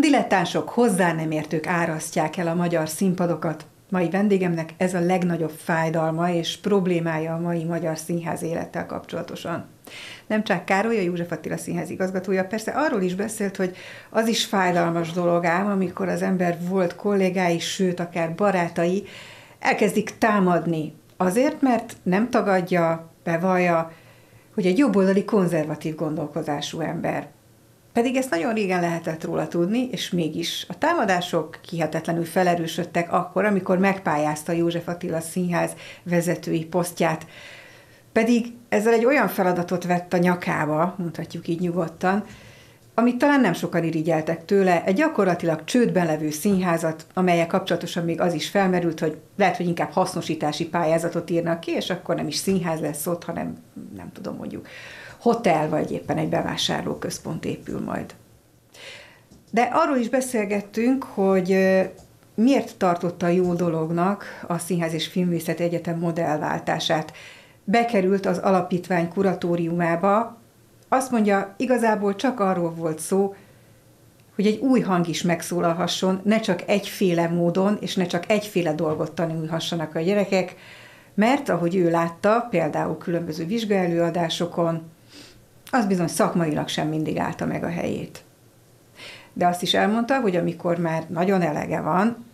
Dilettánsok hozzá nem értők árasztják el a magyar színpadokat. Mai vendégemnek ez a legnagyobb fájdalma és problémája a mai magyar színház élettel kapcsolatosan. Nem csak Károly, a József Attila színház igazgatója persze arról is beszélt, hogy az is fájdalmas dolog ám, amikor az ember volt kollégái, sőt akár barátai elkezdik támadni Azért, mert nem tagadja, bevallja, hogy egy jobboldali konzervatív gondolkozású ember. Pedig ezt nagyon régen lehetett róla tudni, és mégis a támadások kihetetlenül felerősödtek akkor, amikor megpályázta József Attila Színház vezetői posztját. Pedig ezzel egy olyan feladatot vett a nyakába, mondhatjuk így nyugodtan, amit talán nem sokan irigyeltek tőle, egy gyakorlatilag csődben levő színházat, amelyek kapcsolatosan még az is felmerült, hogy lehet, hogy inkább hasznosítási pályázatot írnak ki, és akkor nem is színház lesz ott, hanem nem tudom mondjuk hotel, vagy éppen egy bevásárlóközpont épül majd. De arról is beszélgettünk, hogy miért tartotta jó dolognak a Színház és Filmvészet Egyetem modellváltását. Bekerült az alapítvány kuratóriumába, azt mondja, igazából csak arról volt szó, hogy egy új hang is megszólalhasson, ne csak egyféle módon, és ne csak egyféle dolgot tanulhassanak a gyerekek, mert ahogy ő látta, például különböző vizsgaelőadásokon, az bizony szakmailag sem mindig állta meg a helyét. De azt is elmondta, hogy amikor már nagyon elege van,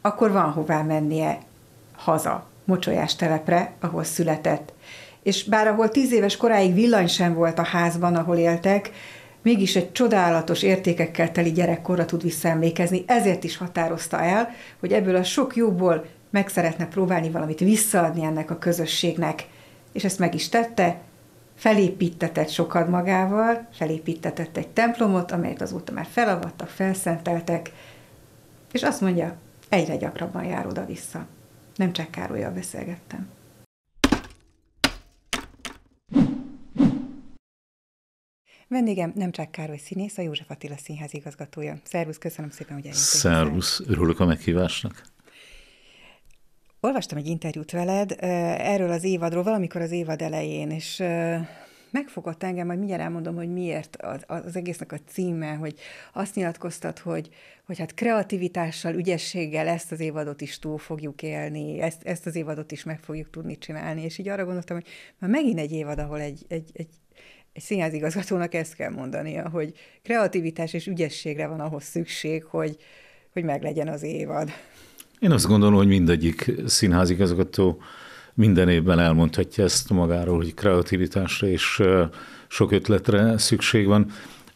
akkor van hová mennie haza, mocsolyás telepre, ahol született. És bár ahol tíz éves koráig villany sem volt a házban, ahol éltek, mégis egy csodálatos értékekkel teli gyerekkorra tud visszaemlékezni, ezért is határozta el, hogy ebből a sok jóból meg szeretne próbálni valamit visszaadni ennek a közösségnek. És ezt meg is tette, felépítetett sokat magával, felépítetett egy templomot, amelyet azóta már felavattak, felszenteltek, és azt mondja, egyre gyakrabban jár oda-vissza. Nem csak Károlyjal beszélgettem. Vendégem nem csak Károly színész, a József Attila Színház igazgatója. Szervusz, köszönöm szépen, hogy eljöttél. Szervusz, örülök a meghívásnak. Olvastam egy interjút veled erről az évadról, valamikor az évad elején, és megfogott engem, majd mindjárt elmondom, hogy miért az, egésznek a címe, hogy azt nyilatkoztat, hogy, hogy hát kreativitással, ügyességgel ezt az évadot is túl fogjuk élni, ezt, ezt az évadot is meg fogjuk tudni csinálni, és így arra gondoltam, hogy már megint egy évad, ahol egy, egy, egy egy színházigazgatónak ezt kell mondania, hogy kreativitás és ügyességre van ahhoz szükség, hogy, hogy meglegyen az évad. Én azt gondolom, hogy mindegyik igazgató minden évben elmondhatja ezt magáról, hogy kreativitásra és sok ötletre szükség van.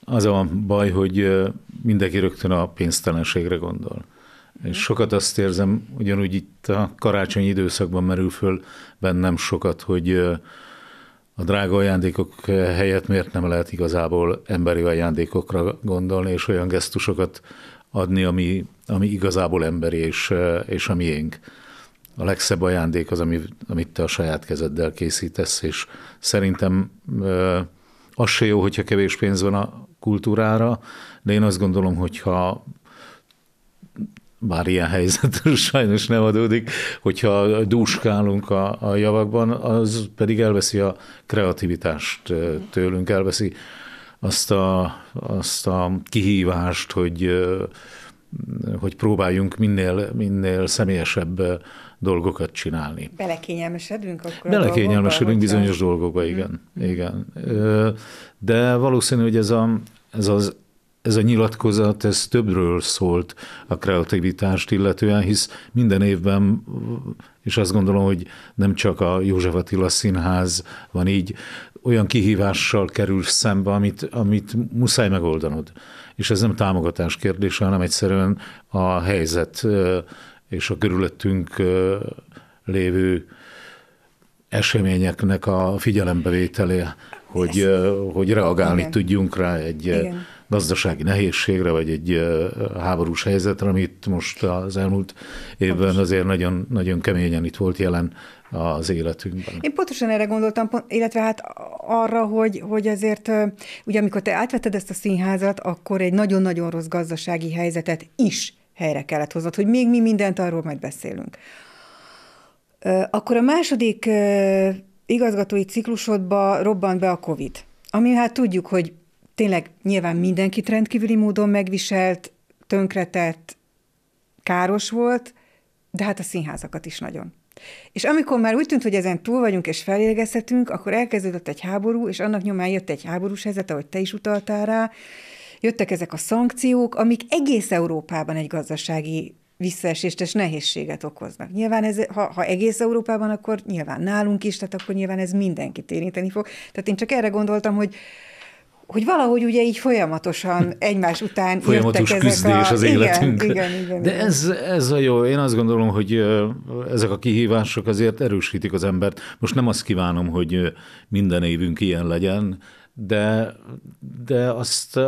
Az a baj, hogy mindenki rögtön a pénztelenségre gondol. És sokat azt érzem, ugyanúgy itt a karácsonyi időszakban merül föl bennem sokat, hogy a drága ajándékok helyett miért nem lehet igazából emberi ajándékokra gondolni, és olyan gesztusokat adni, ami, ami igazából emberi és, eh, és a miénk. A legszebb ajándék az, ami, amit te a saját kezeddel készítesz, és szerintem eh, az se jó, hogyha kevés pénz van a kultúrára, de én azt gondolom, hogyha bár ilyen helyzet sajnos nem adódik, hogyha dúskálunk a, a javakban, az pedig elveszi a kreativitást eh, tőlünk, elveszi azt a, azt a kihívást, hogy, hogy próbáljunk minél, minél személyesebb dolgokat csinálni. Belekényelmesedünk akkor Belekényelmesedünk bizonyos a... dolgokba, igen. Mm. igen. De valószínű, hogy ez, a, ez az ez a nyilatkozat, ez többről szólt a kreativitást illetően, hisz minden évben, és azt gondolom, hogy nem csak a József Attila Színház van így, olyan kihívással kerül szembe, amit, amit muszáj megoldanod. És ez nem támogatás kérdése, hanem egyszerűen a helyzet és a körülöttünk lévő eseményeknek a figyelembevételé, hogy, hogy reagálni igen. tudjunk rá egy igen. gazdasági nehézségre, vagy egy háborús helyzetre, amit most az elmúlt évben azért nagyon, nagyon keményen itt volt jelen az életünkben. Én pontosan erre gondoltam, illetve hát arra, hogy, hogy azért, ugye amikor te átvetted ezt a színházat, akkor egy nagyon-nagyon rossz gazdasági helyzetet is helyre kellett hoznod, hogy még mi mindent arról majd beszélünk. Akkor a második igazgatói ciklusodba robbant be a COVID, ami hát tudjuk, hogy tényleg nyilván mindenkit rendkívüli módon megviselt, tönkretett, káros volt, de hát a színházakat is nagyon. És amikor már úgy tűnt, hogy ezen túl vagyunk és felélegezhetünk, akkor elkezdődött egy háború, és annak nyomán jött egy háborús helyzet, ahogy te is utaltál rá, jöttek ezek a szankciók, amik egész Európában egy gazdasági visszaesést és nehézséget okoznak. Nyilván ez, ha, ha egész Európában, akkor nyilván nálunk is, tehát akkor nyilván ez mindenkit érinteni fog. Tehát én csak erre gondoltam, hogy hogy valahogy ugye így folyamatosan hm. egymás után Folyamatos jöttek ezek a... az életünk. Igen, igen, igen, De igen. Ez, ez a jó. Én azt gondolom, hogy ezek a kihívások azért erősítik az embert. Most nem azt kívánom, hogy minden évünk ilyen legyen, de, de azt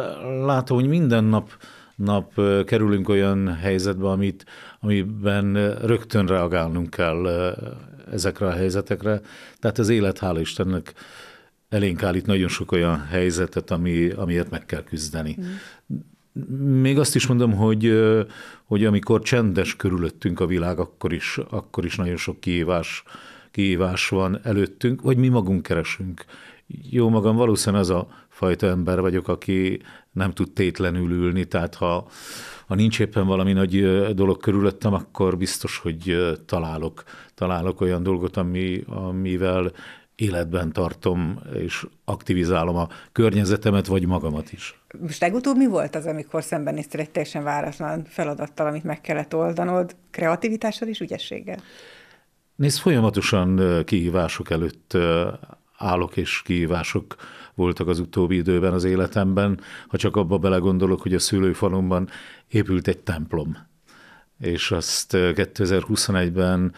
látom, hogy minden nap nap kerülünk olyan helyzetbe, amit, amiben rögtön reagálnunk kell ezekre a helyzetekre. Tehát az élet, hál' Istennek, elénk állít nagyon sok olyan helyzetet, ami, amiért meg kell küzdeni. Mm. Még azt is mondom, hogy, hogy amikor csendes körülöttünk a világ, akkor is, akkor is nagyon sok kihívás, kihívás van előttünk, vagy mi magunk keresünk. Jó magam, valószínűleg az a fajta ember vagyok, aki nem tud tétlenül ülni, tehát ha, ha nincs éppen valami nagy dolog körülöttem, akkor biztos, hogy találok, találok olyan dolgot, ami, amivel életben tartom, és aktivizálom a környezetemet, vagy magamat is. Most legutóbb mi volt az, amikor szembenéztél egy teljesen váratlan feladattal, amit meg kellett oldanod, kreativitással és ügyességgel? Nézd, folyamatosan kihívások előtt állok, és kihívások voltak az utóbbi időben az életemben, ha csak abba belegondolok, hogy a szülőfalomban épült egy templom. És azt 2021-ben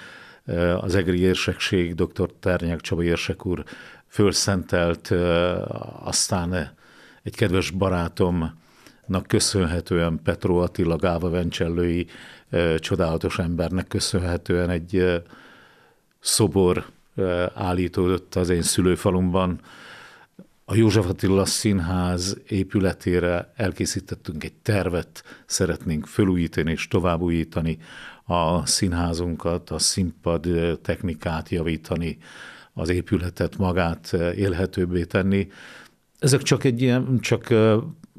az egri érsekség, dr. Tárnyák Csaba érsek úr fölszentelt, aztán egy kedves barátom, köszönhetően Petro Attila Gáva Vencsellői csodálatos embernek köszönhetően egy szobor állítódott az én szülőfalumban. A József Attila Színház épületére elkészítettünk egy tervet, szeretnénk felújítani és továbbújítani a színházunkat, a színpad technikát javítani, az épületet magát élhetőbbé tenni. Ezek csak egy ilyen, csak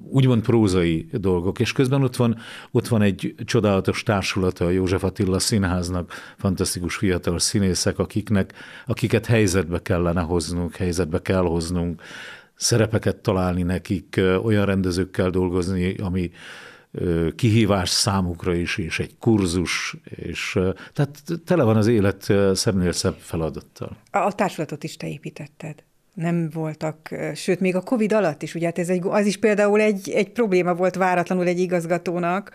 úgymond prózai dolgok, és közben ott van, ott van egy csodálatos társulata a József Attila Színháznak, fantasztikus fiatal színészek, akiknek, akiket helyzetbe kellene hoznunk, helyzetbe kell hoznunk, szerepeket találni nekik, olyan rendezőkkel dolgozni, ami kihívás számukra is, és egy kurzus, és tehát tele van az élet szemnél szebb feladattal. A társulatot is te építetted nem voltak, sőt, még a COVID alatt is, ugye, hát ez egy, az is például egy, egy probléma volt váratlanul egy igazgatónak,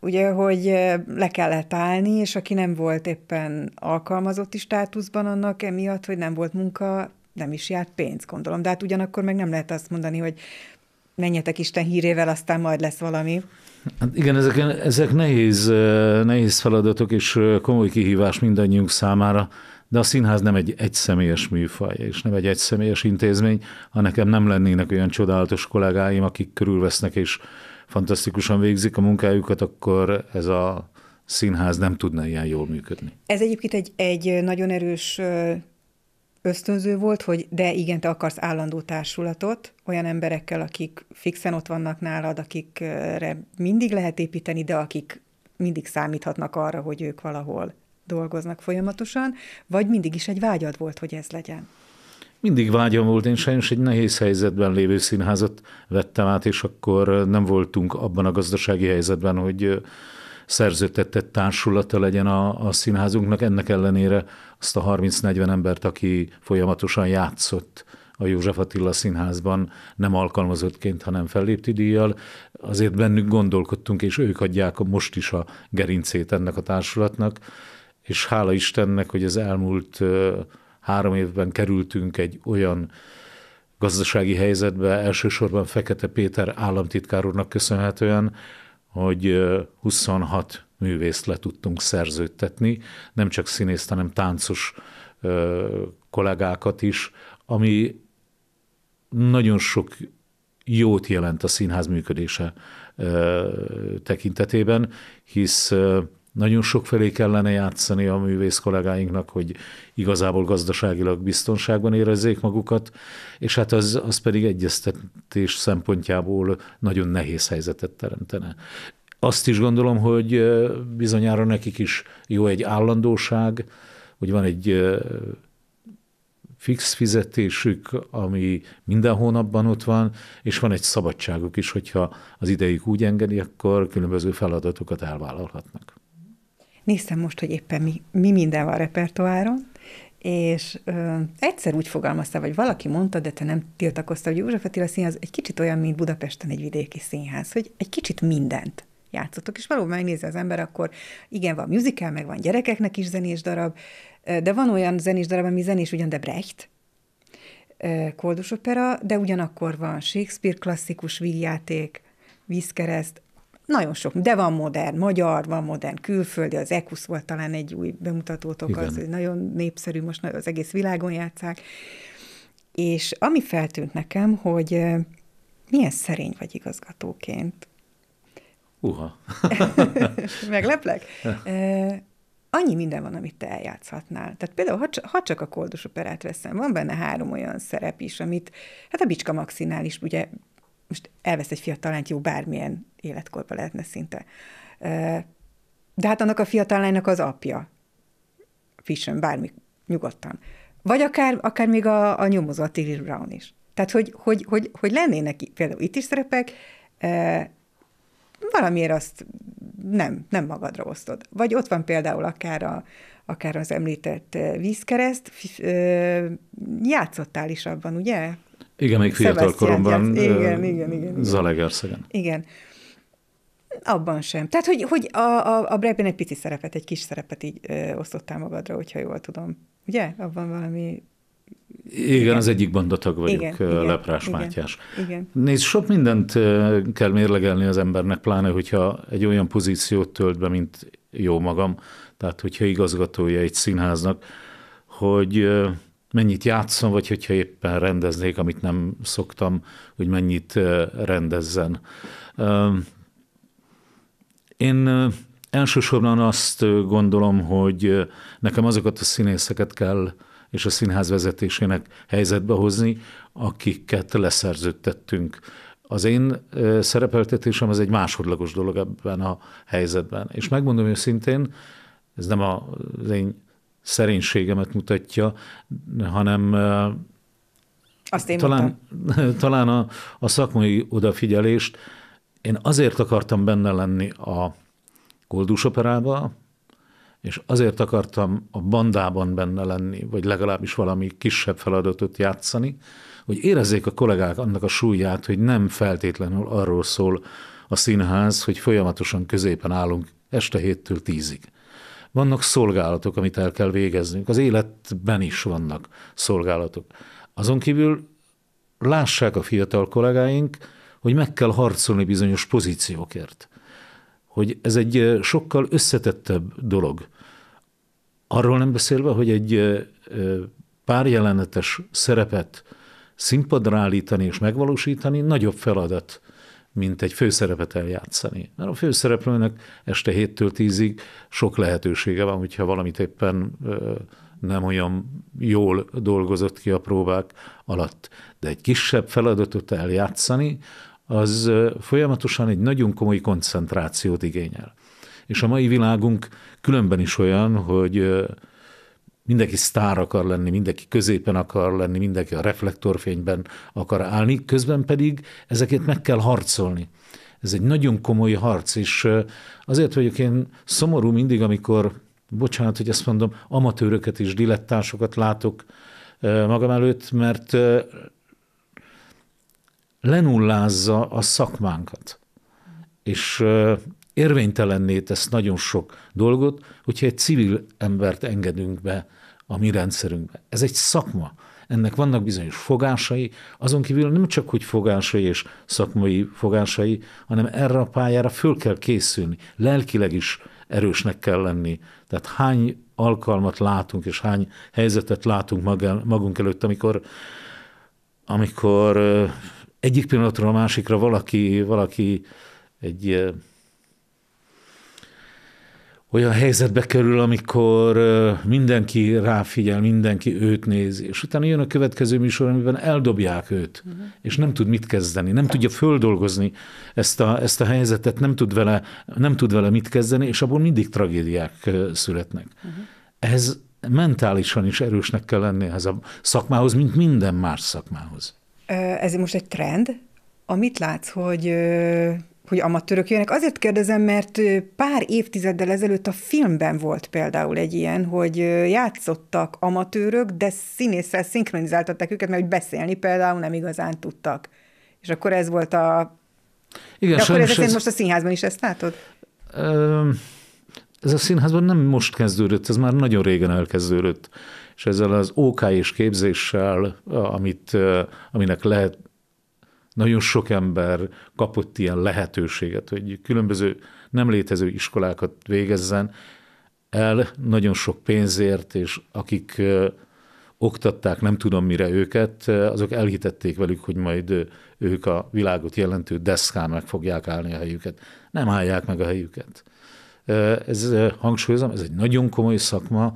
ugye, hogy le kellett állni, és aki nem volt éppen alkalmazotti státuszban annak, emiatt, hogy nem volt munka, nem is járt pénz, gondolom. De hát ugyanakkor meg nem lehet azt mondani, hogy menjetek Isten hírével, aztán majd lesz valami. Hát igen, ezek, ezek nehéz, eh, nehéz feladatok és eh, komoly kihívás mindannyiunk számára, de a színház nem egy egyszemélyes műfaj, és nem egy egyszemélyes intézmény, ha nekem nem lennének olyan csodálatos kollégáim, akik körülvesznek és fantasztikusan végzik a munkájukat, akkor ez a színház nem tudna ilyen jól működni. Ez egyébként egy, egy nagyon erős eh, ösztönző volt, hogy de igen, te akarsz állandó társulatot, olyan emberekkel, akik fixen ott vannak nálad, akikre mindig lehet építeni, de akik mindig számíthatnak arra, hogy ők valahol dolgoznak folyamatosan, vagy mindig is egy vágyad volt, hogy ez legyen? Mindig vágyam volt, én sajnos egy nehéz helyzetben lévő színházat vettem át, és akkor nem voltunk abban a gazdasági helyzetben, hogy szerződtetett társulata legyen a, a színházunknak. Ennek ellenére azt a 30-40 embert, aki folyamatosan játszott a József Attila Színházban, nem alkalmazottként, hanem fellépti díjjal. Azért bennük gondolkodtunk, és ők adják most is a gerincét ennek a társulatnak, és hála Istennek, hogy az elmúlt három évben kerültünk egy olyan gazdasági helyzetbe, elsősorban Fekete Péter államtitkár úrnak köszönhetően, hogy 26 művészt le tudtunk szerződtetni, nem csak színészt, hanem táncos kollégákat is, ami nagyon sok jót jelent a színház működése tekintetében, hisz nagyon sok felé kellene játszani a művész kollégáinknak, hogy igazából gazdaságilag biztonságban érezzék magukat, és hát az, az pedig egyeztetés szempontjából nagyon nehéz helyzetet teremtene. Azt is gondolom, hogy bizonyára nekik is jó egy állandóság, hogy van egy fix fizetésük, ami minden hónapban ott van, és van egy szabadságuk is, hogyha az idejük úgy engedi, akkor különböző feladatokat elvállalhatnak. Néztem most, hogy éppen mi, mi minden van a repertoáron, és ö, egyszer úgy fogalmazta, vagy valaki mondta, de te nem tiltakoztál, hogy József Attila Színház egy kicsit olyan, mint Budapesten egy vidéki színház, hogy egy kicsit mindent játszottok, és valóban megnézi az ember, akkor igen, van musical, meg van gyerekeknek is zenés darab, de van olyan zenés darab, ami zenés ugyan, de Brecht, koldus opera, de ugyanakkor van Shakespeare klasszikus vígjáték, vízkereszt, nagyon sok, de van modern magyar, van modern külföldi, az EKUSZ volt talán egy új bemutatótok, az, hogy nagyon népszerű, most az egész világon játszák. És ami feltűnt nekem, hogy milyen szerény vagy igazgatóként. Uha. Megleplek? annyi minden van, amit te eljátszhatnál. Tehát például, ha, ha csak a koldus operát veszem, van benne három olyan szerep is, amit, hát a Bicska Maxinál is, ugye, most elvesz egy fiatal lányt, jó, bármilyen életkorban lehetne szinte. De hát annak a fiatal lánynak az apja. Fission, bármi, nyugodtan. Vagy akár, akár még a, a nyomozó, a Tilly Brown is. Tehát, hogy, hogy, hogy, hogy lennének például itt is szerepek, valamiért azt nem, nem magadra osztod. Vagy ott van például akár, a, akár az említett eh, vízkereszt, eh, játszottál is abban, ugye? Igen, még fiatal koromban. Eh, igen, igen, igen, igen. Zalegerszegen. Igen. Abban sem. Tehát, hogy, hogy a, a, a Brebben egy pici szerepet, egy kis szerepet így ö, osztottál magadra, hogyha jól tudom. Ugye? Abban valami igen, igen, az egyik bandatag vagyok, igen, Leprás igen, Mátyás. Igen, Nézd, sok mindent kell mérlegelni az embernek, pláne, hogyha egy olyan pozíciót tölt be, mint jó magam, tehát hogyha igazgatója egy színháznak, hogy mennyit játszom, vagy hogyha éppen rendeznék, amit nem szoktam, hogy mennyit rendezzen. Én elsősorban azt gondolom, hogy nekem azokat a színészeket kell és a színház vezetésének helyzetbe hozni, akiket leszerződtettünk. Az én szerepeltetésem az egy másodlagos dolog ebben a helyzetben. És megmondom őszintén, ez nem az én szerénységemet mutatja, hanem azt én talán, talán a, a szakmai odafigyelést. Én azért akartam benne lenni a Koldus operába, és azért akartam a bandában benne lenni, vagy legalábbis valami kisebb feladatot játszani, hogy érezzék a kollégák annak a súlyát, hogy nem feltétlenül arról szól a színház, hogy folyamatosan középen állunk este héttől tízig. Vannak szolgálatok, amit el kell végeznünk. Az életben is vannak szolgálatok. Azon kívül lássák a fiatal kollégáink, hogy meg kell harcolni bizonyos pozíciókért hogy ez egy sokkal összetettebb dolog. Arról nem beszélve, hogy egy párjelenetes szerepet színpadra állítani és megvalósítani nagyobb feladat, mint egy főszerepet eljátszani. Mert a főszereplőnek este héttől tízig sok lehetősége van, hogyha valamit éppen nem olyan jól dolgozott ki a próbák alatt. De egy kisebb feladatot eljátszani, az folyamatosan egy nagyon komoly koncentrációt igényel. És a mai világunk különben is olyan, hogy mindenki sztár akar lenni, mindenki középen akar lenni, mindenki a reflektorfényben akar állni, közben pedig ezeket meg kell harcolni. Ez egy nagyon komoly harc, és azért vagyok én szomorú mindig, amikor, bocsánat, hogy ezt mondom, amatőröket és dilettásokat látok magam előtt, mert lenullázza a szakmánkat. És érvénytelenné tesz nagyon sok dolgot, hogyha egy civil embert engedünk be a mi rendszerünkbe. Ez egy szakma. Ennek vannak bizonyos fogásai, azon kívül nem csak hogy fogásai és szakmai fogásai, hanem erre a pályára föl kell készülni. Lelkileg is erősnek kell lenni. Tehát hány alkalmat látunk, és hány helyzetet látunk magunk előtt, amikor, amikor egyik pillanatról a másikra valaki, valaki egy olyan helyzetbe kerül, amikor mindenki ráfigyel, mindenki őt nézi, és utána jön a következő műsor, amiben eldobják őt, uh-huh. és nem tud mit kezdeni, nem tudja földolgozni ezt a, ezt a helyzetet, nem tud, vele, nem tud vele mit kezdeni, és abból mindig tragédiák születnek. Uh-huh. Ez mentálisan is erősnek kell lenni ez a szakmához, mint minden más szakmához ez most egy trend, amit látsz, hogy hogy amatőrök jönnek. Azért kérdezem, mert pár évtizeddel ezelőtt a filmben volt például egy ilyen, hogy játszottak amatőrök, de színésszel szinkronizáltatták őket, mert hogy beszélni például nem igazán tudtak. És akkor ez volt a... Igen, de akkor ez, ez most a színházban is ezt látod? Ez a színházban nem most kezdődött, ez már nagyon régen elkezdődött és ezzel az ok és képzéssel, amit, aminek lehet, nagyon sok ember kapott ilyen lehetőséget, hogy különböző nem létező iskolákat végezzen el nagyon sok pénzért, és akik oktatták, nem tudom mire őket, azok elhitették velük, hogy majd ők a világot jelentő deszkán meg fogják állni a helyüket. Nem állják meg a helyüket. Ez hangsúlyozom, ez egy nagyon komoly szakma,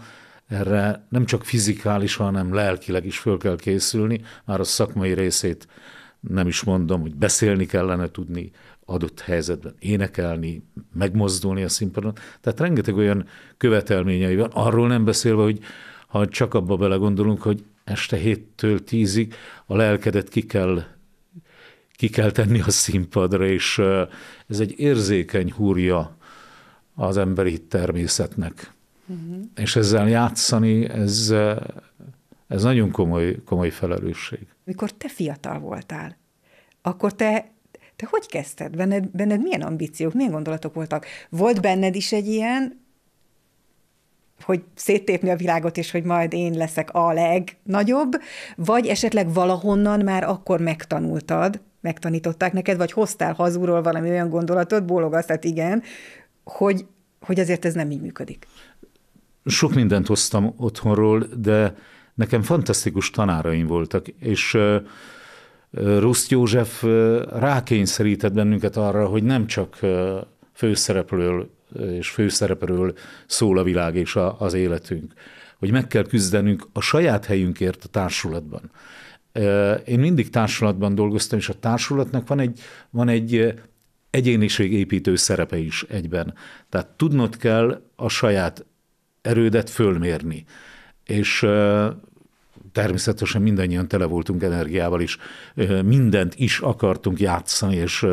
erre nem csak fizikális, hanem lelkileg is föl kell készülni, már a szakmai részét nem is mondom, hogy beszélni kellene tudni adott helyzetben, énekelni, megmozdulni a színpadon. Tehát rengeteg olyan követelményei van, arról nem beszélve, hogy ha csak abba belegondolunk, hogy este héttől tízig a lelkedet ki kell, ki kell tenni a színpadra, és ez egy érzékeny húrja az emberi természetnek. Uh-huh. És ezzel játszani, ez, ez nagyon komoly, komoly felelősség. Mikor te fiatal voltál, akkor te, te hogy kezdted? Benned, benned milyen ambíciók, milyen gondolatok voltak? Volt benned is egy ilyen, hogy széttépni a világot, és hogy majd én leszek a legnagyobb, vagy esetleg valahonnan már akkor megtanultad, megtanították neked, vagy hoztál hazúról valami olyan gondolatot, bólogasz, tehát igen, hogy, hogy azért ez nem így működik sok mindent hoztam otthonról, de nekem fantasztikus tanáraim voltak, és Rusz József rákényszerített bennünket arra, hogy nem csak főszereplőről és főszereplől szól a világ és a, az életünk, hogy meg kell küzdenünk a saját helyünkért a társulatban. Én mindig társulatban dolgoztam, és a társulatnak van egy, van egy egyéniségépítő szerepe is egyben. Tehát tudnod kell a saját erődet fölmérni. És természetesen mindannyian tele voltunk energiával is, mindent is akartunk játszani, és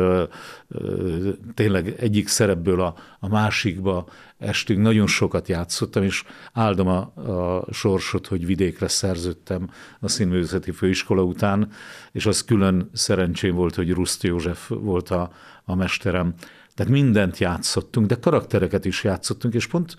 tényleg egyik szerepből a, a másikba estünk, nagyon sokat játszottam, és áldom a, a sorsot, hogy vidékre szerződtem a színművészeti főiskola után, és az külön szerencsém volt, hogy Ruszt József volt a, a mesterem. Tehát mindent játszottunk, de karaktereket is játszottunk, és pont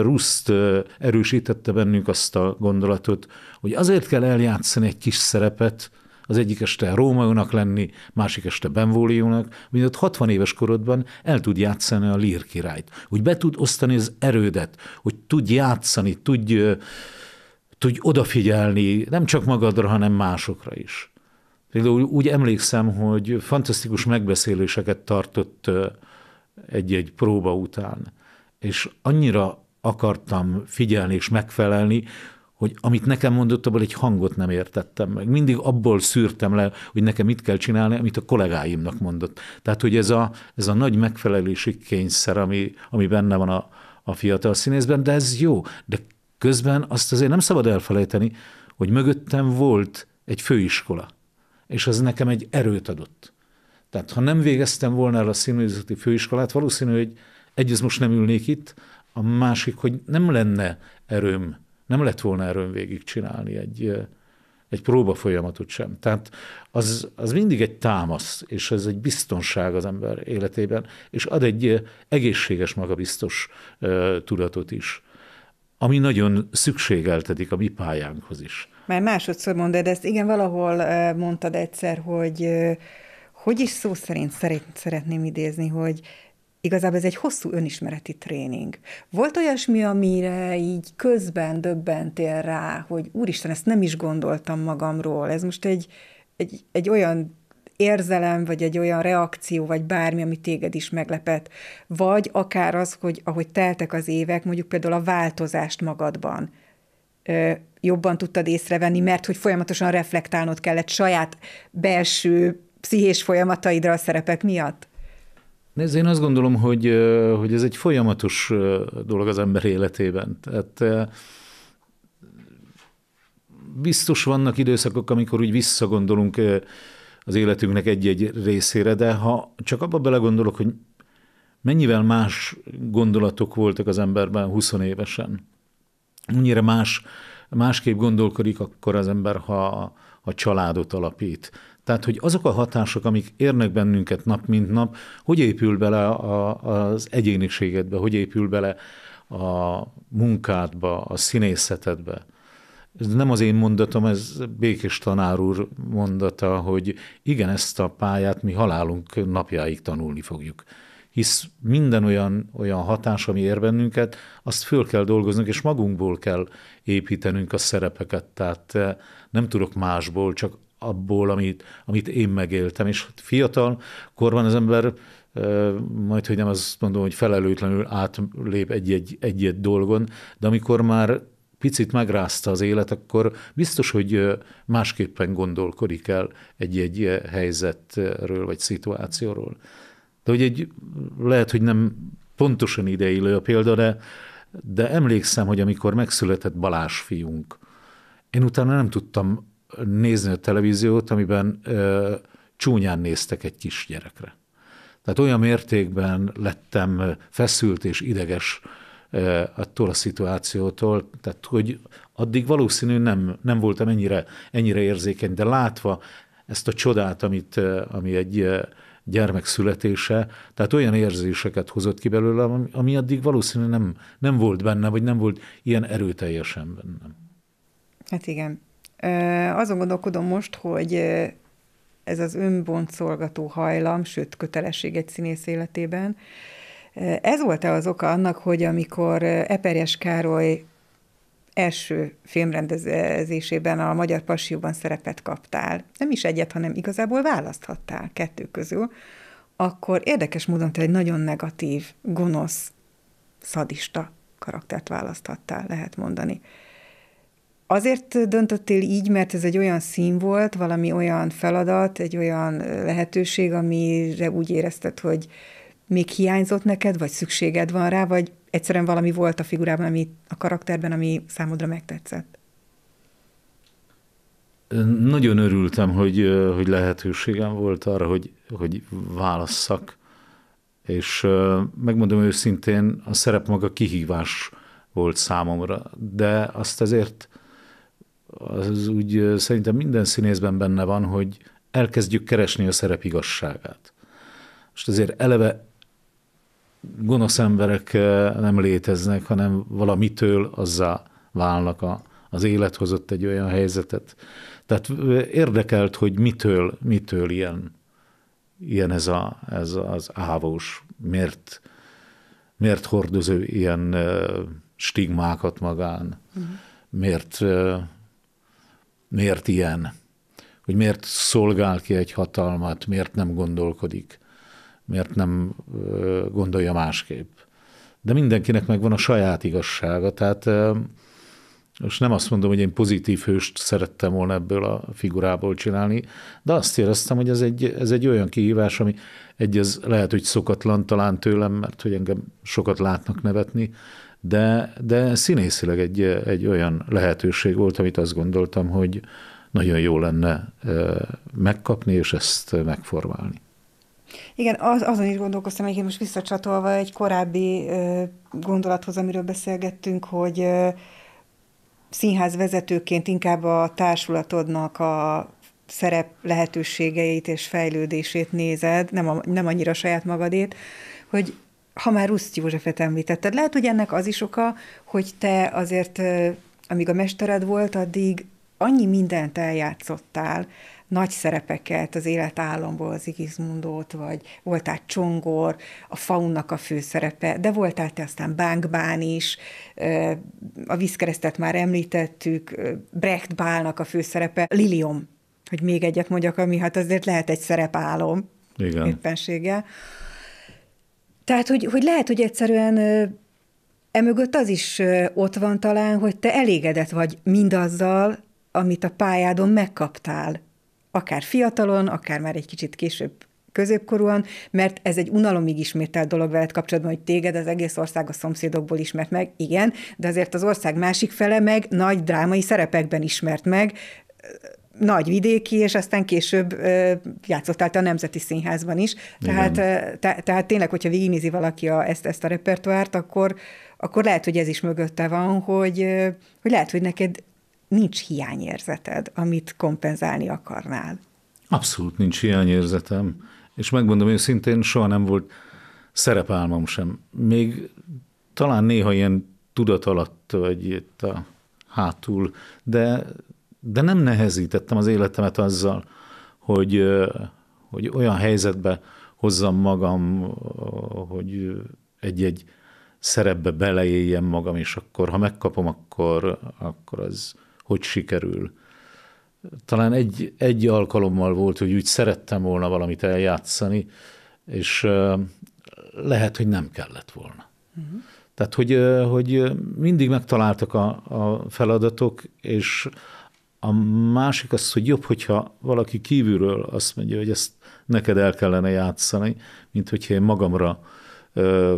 Ruszt erősítette bennünk azt a gondolatot, hogy azért kell eljátszani egy kis szerepet, az egyik este Rómainak lenni, másik este Benvóliónak, mint ott 60 éves korodban el tud játszani a lír királyt, hogy be tud osztani az erődet, hogy tud játszani, tud, tudj odafigyelni nem csak magadra, hanem másokra is. Például úgy emlékszem, hogy fantasztikus megbeszéléseket tartott egy-egy próba után és annyira akartam figyelni és megfelelni, hogy amit nekem mondott, abból egy hangot nem értettem meg. Mindig abból szűrtem le, hogy nekem mit kell csinálni, amit a kollégáimnak mondott. Tehát, hogy ez a, ez a nagy megfelelési kényszer, ami, ami benne van a, a fiatal színészben, de ez jó. De közben azt azért nem szabad elfelejteni, hogy mögöttem volt egy főiskola, és az nekem egy erőt adott. Tehát, ha nem végeztem volna el a színművészeti főiskolát, valószínű, hogy egyrészt most nem ülnék itt, a másik, hogy nem lenne erőm, nem lett volna erőm végigcsinálni egy, egy próba folyamatot sem. Tehát az, az mindig egy támasz, és ez egy biztonság az ember életében, és ad egy egészséges, magabiztos tudatot is, ami nagyon szükségeltetik a mi pályánkhoz is. Már másodszor mondod ezt, igen, valahol mondtad egyszer, hogy hogy is szó szerint, szerint szeretném idézni, hogy Igazából ez egy hosszú önismereti tréning. Volt olyasmi, amire így közben döbbentél rá, hogy úristen, ezt nem is gondoltam magamról, ez most egy, egy, egy olyan érzelem, vagy egy olyan reakció, vagy bármi, ami téged is meglepet. Vagy akár az, hogy ahogy teltek az évek, mondjuk például a változást magadban ö, jobban tudtad észrevenni, mert hogy folyamatosan reflektálnod kellett saját belső pszichés folyamataidra a szerepek miatt? Nézd, én azt gondolom, hogy, hogy ez egy folyamatos dolog az ember életében. Tehát biztos vannak időszakok, amikor úgy visszagondolunk az életünknek egy-egy részére, de ha csak abba belegondolok, hogy mennyivel más gondolatok voltak az emberben 20 évesen, mennyire más, másképp gondolkodik akkor az ember, ha, a családot alapít. Tehát, hogy azok a hatások, amik érnek bennünket nap mint nap, hogy épül bele a, az egyéniségedbe, hogy épül bele a munkádba, a színészetedbe. Ez nem az én mondatom, ez Békés tanár úr mondata, hogy igen, ezt a pályát mi halálunk napjáig tanulni fogjuk. Hisz minden olyan, olyan hatás, ami ér bennünket, azt föl kell dolgoznunk, és magunkból kell építenünk a szerepeket. Tehát eh, nem tudok másból, csak abból, amit, amit én megéltem. És fiatal korban az ember majd, hogy nem azt mondom, hogy felelőtlenül átlép egy-egy, egy-egy dolgon, de amikor már picit megrázta az élet, akkor biztos, hogy másképpen gondolkodik el egy-egy helyzetről vagy szituációról. De hogy egy, lehet, hogy nem pontosan ideillő a példa, de, de emlékszem, hogy amikor megszületett Balázs fiunk, én utána nem tudtam nézni a televíziót, amiben ö, csúnyán néztek egy kisgyerekre. Tehát olyan mértékben lettem feszült és ideges ö, attól a szituációtól, tehát hogy addig valószínű nem, nem voltam ennyire, ennyire érzékeny, de látva ezt a csodát, amit, ami egy gyermek születése, tehát olyan érzéseket hozott ki belőle, ami, ami addig valószínűleg nem, nem volt benne vagy nem volt ilyen erőteljesen bennem. Hát igen. Azon gondolkodom most, hogy ez az önbontszolgató hajlam, sőt kötelesség egy színész életében, ez volt-e az oka annak, hogy amikor Eperjes Károly első filmrendezésében a Magyar Pasióban szerepet kaptál, nem is egyet, hanem igazából választhattál kettő közül, akkor érdekes módon te egy nagyon negatív, gonosz, szadista karaktert választhattál, lehet mondani. Azért döntöttél így, mert ez egy olyan szín volt, valami olyan feladat, egy olyan lehetőség, amire úgy érezted, hogy még hiányzott neked, vagy szükséged van rá, vagy egyszerűen valami volt a figurában, ami a karakterben, ami számodra megtetszett? Nagyon örültem, hogy, hogy lehetőségem volt arra, hogy, hogy válasszak, és megmondom őszintén, a szerep maga kihívás volt számomra, de azt azért az úgy szerintem minden színészben benne van, hogy elkezdjük keresni a szerep igazságát. Most azért eleve gonosz emberek nem léteznek, hanem valamitől azzá válnak a, az élet hozott egy olyan helyzetet. Tehát érdekelt, hogy mitől, mitől ilyen, ilyen ez, a, ez az ávós, miért, miért hordozó ilyen stigmákat magán, uh-huh. miért miért ilyen, hogy miért szolgál ki egy hatalmat, miért nem gondolkodik, miért nem gondolja másképp. De mindenkinek megvan a saját igazsága, tehát most nem azt mondom, hogy én pozitív hőst szerettem volna ebből a figurából csinálni, de azt éreztem, hogy ez egy, ez egy olyan kihívás, ami egy, ez lehet, hogy szokatlan talán tőlem, mert hogy engem sokat látnak nevetni, de, de színészileg egy, egy olyan lehetőség volt, amit azt gondoltam, hogy nagyon jó lenne megkapni és ezt megformálni. Igen, az, azon is gondolkoztam, egyébként most visszacsatolva egy korábbi ö, gondolathoz, amiről beszélgettünk, hogy ö, színház vezetőként inkább a társulatodnak a szerep lehetőségeit és fejlődését nézed, nem, a, nem annyira saját magadét, hogy ha már Ruszt Józsefet említetted, lehet, hogy ennek az is oka, hogy te azért, amíg a mestered volt, addig annyi mindent eljátszottál, nagy szerepeket, az álomból, az Igizmundót, vagy voltál Csongor, a Faunnak a főszerepe, de voltál te aztán Bánkbán is, a Vízkeresztet már említettük, Brecht Bálnak a főszerepe, Lilium, hogy még egyet mondjak, ami hát azért lehet egy szerepálom. Igen. Éppenséggel. Tehát, hogy, hogy lehet, hogy egyszerűen emögött az is ott van talán, hogy te elégedett vagy mindazzal, amit a pályádon megkaptál. Akár fiatalon, akár már egy kicsit később középkorúan, mert ez egy unalomig ismételt dolog veled kapcsolatban, hogy téged az egész ország a szomszédokból ismert meg, igen, de azért az ország másik fele meg nagy drámai szerepekben ismert meg, nagy vidéki, és aztán később játszottál te a Nemzeti Színházban is. Tehát, te, tehát tényleg, hogyha végignézi valaki a, ezt, ezt a repertoárt, akkor, akkor lehet, hogy ez is mögötte van, hogy, hogy lehet, hogy neked nincs hiányérzeted, amit kompenzálni akarnál. Abszolút nincs hiányérzetem, és megmondom őszintén, soha nem volt szerepálmam sem. Még talán néha ilyen tudat alatt, vagy itt a hátul, de de nem nehezítettem az életemet azzal, hogy, hogy olyan helyzetbe hozzam magam, hogy egy-egy szerepbe beleéljem magam, és akkor, ha megkapom, akkor, akkor az hogy sikerül. Talán egy, egy alkalommal volt, hogy úgy szerettem volna valamit eljátszani, és lehet, hogy nem kellett volna. Uh-huh. Tehát, hogy, hogy mindig megtaláltak a, a feladatok, és a másik az, hogy jobb, hogyha valaki kívülről azt mondja, hogy ezt neked el kellene játszani, mint hogyha én magamra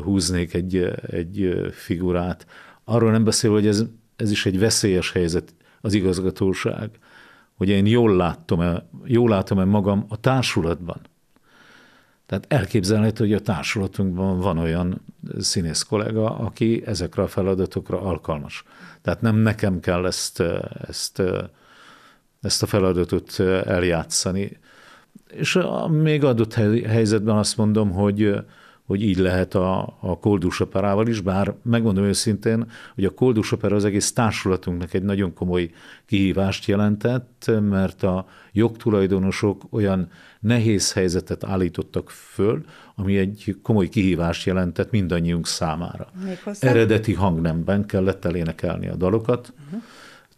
húznék egy, egy figurát. Arról nem beszélve, hogy ez, ez is egy veszélyes helyzet, az igazgatóság, hogy én jól látom-e, jól látom-e magam a társulatban. Tehát elképzelhető, hogy a társulatunkban van olyan színész kollega, aki ezekre a feladatokra alkalmas. Tehát nem nekem kell ezt, ezt ezt a feladatot eljátszani. És a még adott helyzetben azt mondom, hogy, hogy így lehet a, a koldus operával is, bár megmondom őszintén, hogy a koldus opera az egész társulatunknak egy nagyon komoly kihívást jelentett, mert a jogtulajdonosok olyan nehéz helyzetet állítottak föl, ami egy komoly kihívást jelentett mindannyiunk számára. Eredeti hangnemben kellett elénekelni a dalokat, uh-huh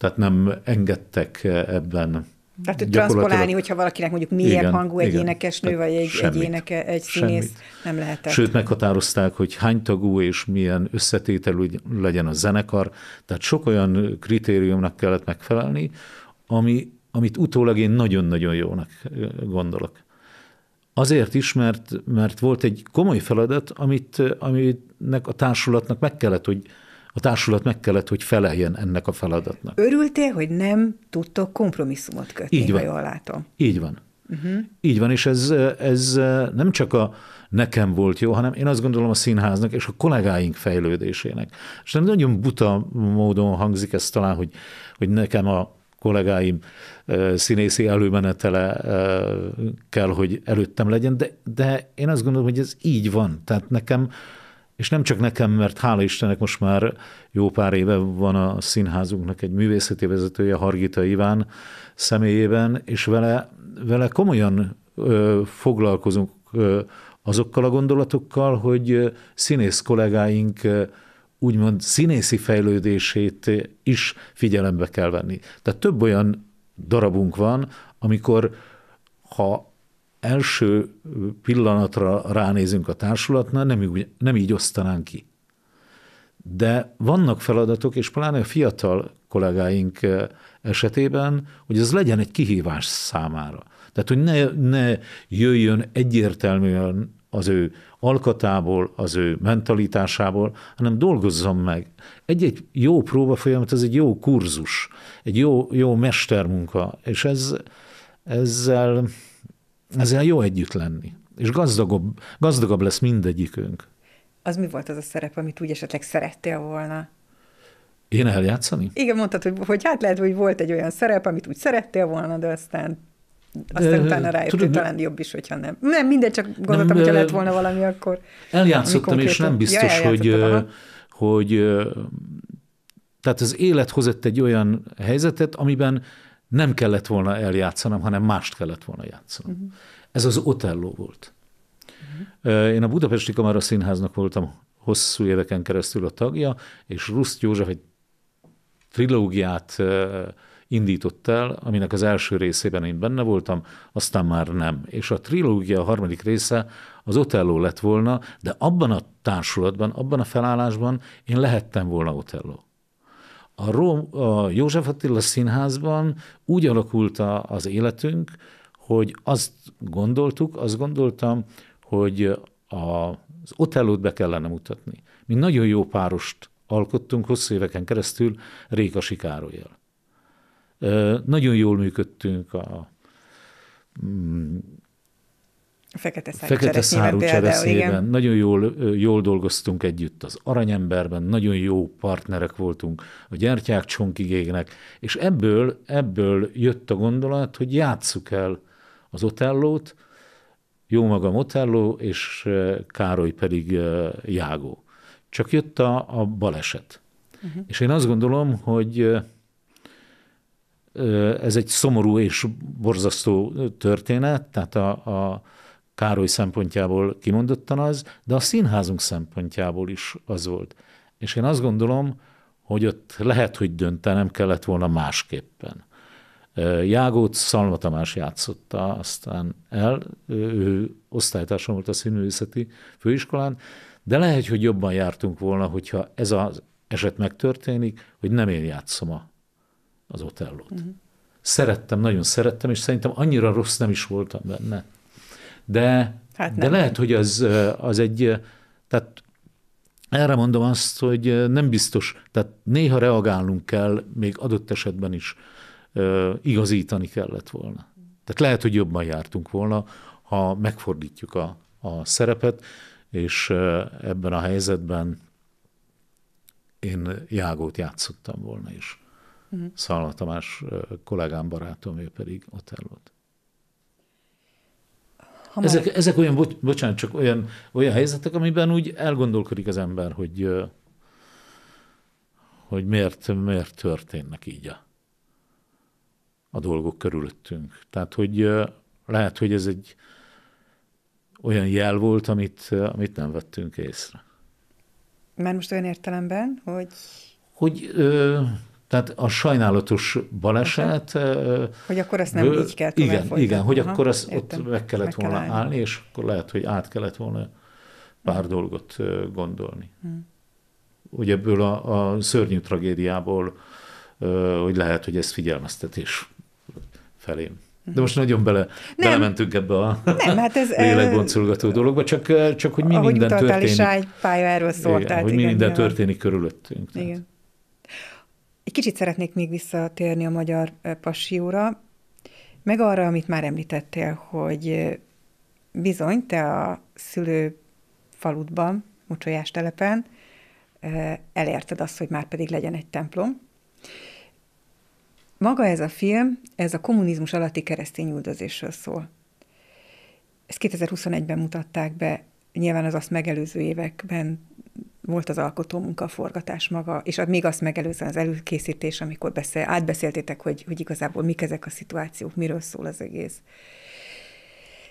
tehát nem engedtek ebben tehát hogy transzpolálni, hogyha valakinek mondjuk mélyebb igen, hangú egy igen, énekesnő, vagy egy, egy éneke, egy színész, semmit. nem lehetett. Sőt, meghatározták, hogy hány tagú és milyen összetételű legyen a zenekar, tehát sok olyan kritériumnak kellett megfelelni, ami, amit utólag én nagyon-nagyon jónak gondolok. Azért is, mert, mert volt egy komoly feladat, amit, aminek a társulatnak meg kellett, hogy a társulat meg kellett, hogy feleljen ennek a feladatnak. Örültél, hogy nem tudtok kompromisszumot kötni, Így van. ha jól látom. Így van. Uh-huh. Így van, és ez, ez eh, nem csak a nekem volt jó, hanem én azt gondolom a színháznak és a kollégáink fejlődésének. És nem nagyon buta módon hangzik ez talán, hogy, hogy nekem a kollégáim eh, színészi előmenetele eh, kell, hogy előttem legyen, de, de én azt gondolom, hogy ez így van. Tehát nekem és nem csak nekem, mert hála Istennek most már jó pár éve van a színházunknak egy művészeti vezetője, Hargita Iván személyében, és vele, vele komolyan ö, foglalkozunk ö, azokkal a gondolatokkal, hogy színész kollégáink úgymond színészi fejlődését is figyelembe kell venni. Tehát több olyan darabunk van, amikor ha első pillanatra ránézünk a társulatnál, nem, így, nem így osztanánk ki. De vannak feladatok, és pláne a fiatal kollégáink eh, esetében, hogy ez legyen egy kihívás számára. Tehát, hogy ne, ne jöjjön egyértelműen az ő alkatából, az ő mentalitásából, hanem dolgozzon meg. Egy-egy jó próba folyamat, ez egy jó kurzus, egy jó, jó mestermunka, és ez, ezzel ezzel jó együtt lenni. És gazdagabb, gazdagabb lesz mindegyikünk. Az mi volt az a szerep, amit úgy esetleg szerettél volna? Én eljátszani? Igen, mondtad, hogy, hogy hát lehet, hogy volt egy olyan szerep, amit úgy szerettél volna, de aztán aztán de, utána rájöttél, talán jobb is, hogyha nem. Nem, mindegy, csak gondoltam, hogy lehet lett volna valami, akkor... Eljátszottam, és nem biztos, ja, hogy, hogy... Tehát az élet hozott egy olyan helyzetet, amiben nem kellett volna eljátszanom, hanem mást kellett volna játszanom. Uh-huh. Ez az Otello volt. Uh-huh. Én a Budapesti Kamara Színháznak voltam hosszú éveken keresztül a tagja, és Ruszt József egy trilógiát indított el, aminek az első részében én benne voltam, aztán már nem. És a trilógia a harmadik része az Otello lett volna, de abban a társulatban, abban a felállásban én lehettem volna Otello. A, Róm, a József Attila Színházban úgy alakult a, az életünk, hogy azt gondoltuk, azt gondoltam, hogy a, az Otellót be kellene mutatni. Mi nagyon jó párost alkottunk hosszú éveken keresztül Réka Sikárójel. Nagyon jól működtünk a mm, fekete szárú, cseresznyében. Nagyon jól, jól dolgoztunk együtt az aranyemberben, nagyon jó partnerek voltunk a gyertyák csonkigégnek, és ebből, ebből jött a gondolat, hogy játsszuk el az Otellót, jó magam Otelló, és Károly pedig Jágó. Csak jött a, a baleset. Uh-huh. És én azt gondolom, hogy ez egy szomorú és borzasztó történet, tehát a, a Károly szempontjából kimondottan az, de a színházunk szempontjából is az volt. És én azt gondolom, hogy ott lehet, hogy döntenem kellett volna másképpen. Jágót Szalma Tamás játszotta aztán el, ő osztálytársam volt a színművészeti főiskolán, de lehet, hogy jobban jártunk volna, hogyha ez az eset megtörténik, hogy nem én játszom a, az Otellót. Uh-huh. Szerettem, nagyon szerettem, és szerintem annyira rossz nem is voltam benne de, hát de lehet, hogy az, az egy, tehát erre mondom azt, hogy nem biztos, tehát néha reagálnunk kell, még adott esetben is igazítani kellett volna. Tehát lehet, hogy jobban jártunk volna, ha megfordítjuk a, a szerepet, és ebben a helyzetben én Jágót játszottam volna is. Uh-huh. Mhm. Szalma Tamás kollégám, barátom, ő pedig Otellót. Ha ezek, már... ezek olyan, bocs, bocsánat, csak olyan, olyan helyzetek, amiben úgy elgondolkodik az ember, hogy, hogy miért, miért történnek így a, a dolgok körülöttünk. Tehát, hogy lehet, hogy ez egy olyan jel volt, amit, amit nem vettünk észre. Mert most olyan értelemben, hogy... Hogy ö, tehát a sajnálatos baleset... Hogy akkor ezt nem bő, így kell Igen, folytatni. igen, hogy Aha, akkor ezt értem. ott meg kellett meg volna kell állni. állni, és akkor lehet, hogy át kellett volna pár hmm. dolgot gondolni. Hmm. Ugye ebből a, a szörnyű tragédiából, hogy lehet, hogy ez figyelmeztetés felém. De hm. most nagyon bele, nem, belementünk ebbe a nem, hát ez, lélekboncolgató dologba, csak, csak hogy mi minden történik. Ahogy utaltál is rá, egy pálya erről szólt. Igen, tehát hogy igen, minden történik körülöttünk. Igen. Tehát. Egy kicsit szeretnék még visszatérni a magyar passióra, meg arra, amit már említettél, hogy bizony, te a szülő faludban, mocsolyás telepen elérted azt, hogy már pedig legyen egy templom. Maga ez a film, ez a kommunizmus alatti keresztény üldözésről szól. Ezt 2021-ben mutatták be, nyilván az azt megelőző években volt az alkotó munka, a forgatás maga, és még azt megelőzően az előkészítés, amikor beszél, átbeszéltétek, hogy, hogy igazából mik ezek a szituációk, miről szól az egész.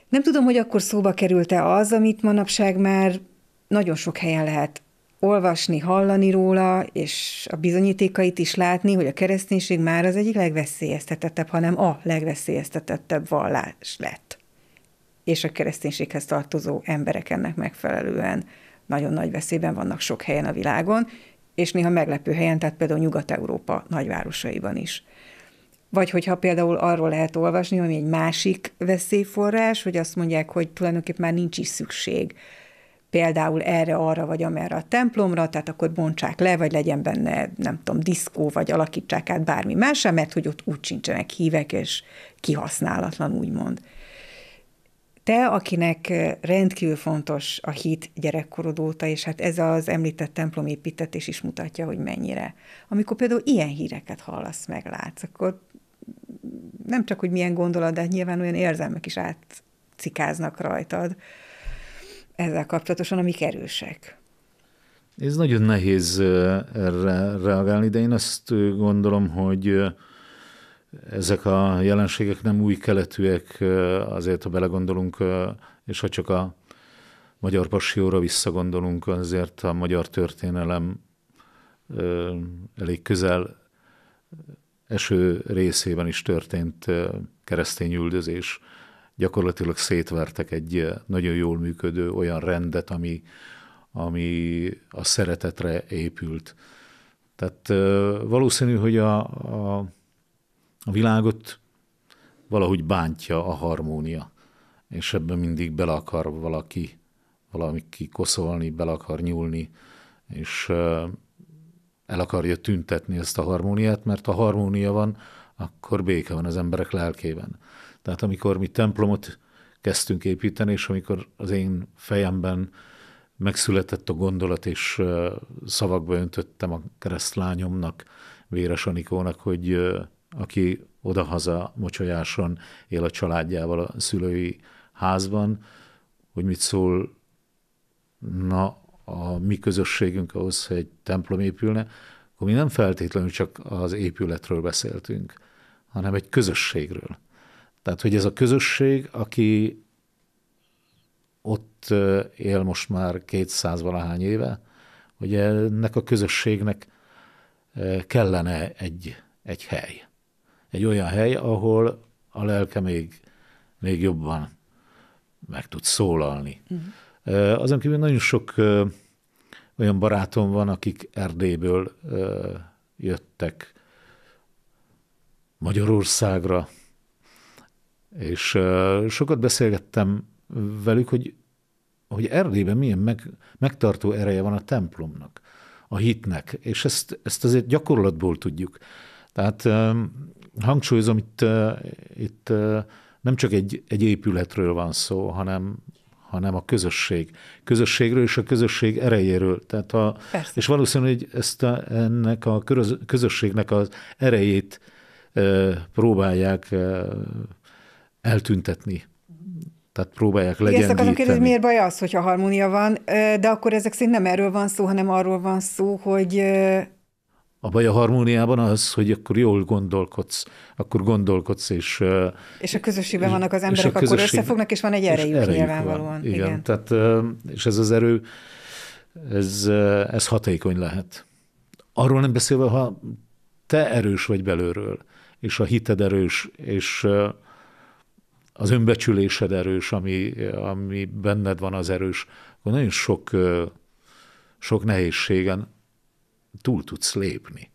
Nem tudom, hogy akkor szóba került-e az, amit manapság már nagyon sok helyen lehet olvasni, hallani róla, és a bizonyítékait is látni, hogy a kereszténység már az egyik legveszélyeztetettebb, hanem a legveszélyeztetettebb vallás lett. És a kereszténységhez tartozó emberek ennek megfelelően nagyon nagy veszélyben vannak sok helyen a világon, és néha meglepő helyen, tehát például Nyugat-Európa nagyvárosaiban is. Vagy hogyha például arról lehet olvasni, hogy egy másik veszélyforrás, hogy azt mondják, hogy tulajdonképpen már nincs is szükség például erre, arra vagy amerre a templomra, tehát akkor bontsák le, vagy legyen benne, nem tudom, diszkó, vagy alakítsák át bármi másra, mert hogy ott úgy sincsenek hívek, és kihasználatlan, úgymond. Te, akinek rendkívül fontos a hit gyerekkorod óta, és hát ez az említett templomépítetés is mutatja, hogy mennyire. Amikor például ilyen híreket hallasz, meglátsz, akkor nem csak, hogy milyen gondolat, de hát nyilván olyan érzelmek is átcikáznak rajtad ezzel kapcsolatosan, amik erősek. Ez nagyon nehéz erre reagálni, de én azt gondolom, hogy ezek a jelenségek nem új keletűek, azért, ha belegondolunk, és ha csak a magyar passióra visszagondolunk, azért a magyar történelem elég közel eső részében is történt keresztény üldözés. Gyakorlatilag szétvertek egy nagyon jól működő olyan rendet, ami, ami a szeretetre épült. Tehát valószínű, hogy a, a a világot valahogy bántja a harmónia, és ebben mindig bele akar valaki, valaki koszolni, bele akar nyúlni, és el akarja tüntetni ezt a harmóniát, mert ha harmónia van, akkor béke van az emberek lelkében. Tehát amikor mi templomot kezdtünk építeni, és amikor az én fejemben megszületett a gondolat, és szavakba öntöttem a keresztlányomnak, Véres Anikónak, hogy aki odahaza mocsolyáson él a családjával a szülői házban, hogy mit szól na a mi közösségünk ahhoz, hogy egy templom épülne, akkor mi nem feltétlenül csak az épületről beszéltünk, hanem egy közösségről. Tehát, hogy ez a közösség, aki ott él most már 200 valahány éve, hogy ennek a közösségnek kellene egy, egy hely egy olyan hely, ahol a lelke még, még jobban meg tud szólalni. Uh-huh. Azon kívül nagyon sok olyan barátom van, akik Erdélyből jöttek Magyarországra, és sokat beszélgettem velük, hogy, hogy Erdélyben milyen meg, megtartó ereje van a templomnak, a hitnek, és ezt, ezt azért gyakorlatból tudjuk. Tehát hangsúlyozom, itt, itt nem csak egy, egy épületről van szó, hanem, hanem a közösség. Közösségről és a közösség erejéről. Tehát a, és valószínűleg ezt a, ennek a közösségnek az erejét e, próbálják e, eltüntetni. Tehát próbálják legyen. Ezt akarom kérdezni, miért baj az, hogyha harmónia van, de akkor ezek szerint nem erről van szó, hanem arról van szó, hogy a baj a harmóniában az, hogy akkor jól gondolkodsz, akkor gondolkodsz, és... És a közösségben vannak az emberek, akkor összefognak, és van egy erejük, erejük nyilvánvalóan. Van. Igen, igen, tehát, és ez az erő, ez, ez hatékony lehet. Arról nem beszélve, ha te erős vagy belőről, és a hited erős, és az önbecsülésed erős, ami, ami benned van az erős, akkor nagyon sok, sok nehézségen túl tudsz lépni.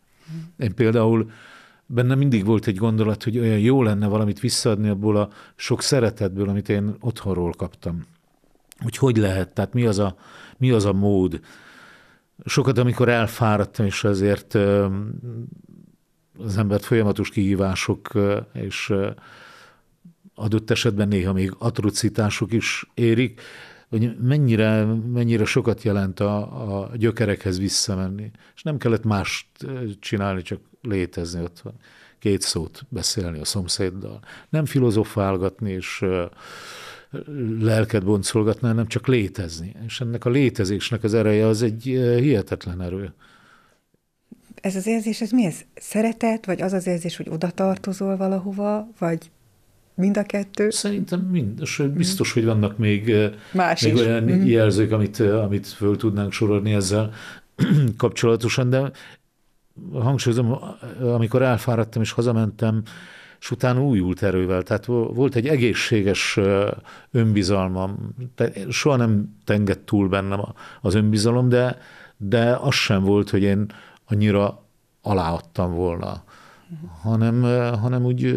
Én például benne mindig volt egy gondolat, hogy olyan jó lenne valamit visszaadni abból a sok szeretetből, amit én otthonról kaptam. Hogy hogy lehet, tehát mi az a, mi az a mód. Sokat, amikor elfáradtam, és azért az embert folyamatos kihívások és adott esetben néha még atrocitások is érik, hogy mennyire, mennyire sokat jelent a, a gyökerekhez visszamenni. És nem kellett mást csinálni, csak létezni otthon. Két szót beszélni a szomszéddal. Nem filozofálgatni és lelket boncolgatni, hanem csak létezni. És ennek a létezésnek az ereje az egy hihetetlen erő. Ez az érzés, ez mi ez? Szeretet, vagy az az érzés, hogy oda tartozol valahova, vagy Mind a kettő? Szerintem mind, sőt, biztos, hogy vannak még, eh, Más még olyan mm. jelzők, amit, eh, amit föl tudnánk sorolni ezzel kapcsolatosan, de hangsúlyozom, amikor elfáradtam és hazamentem, és utána újult erővel. Tehát volt egy egészséges eh, önbizalmam. Soha nem tengett túl bennem az önbizalom, de, de az sem volt, hogy én annyira aláadtam volna, hanem, hanem úgy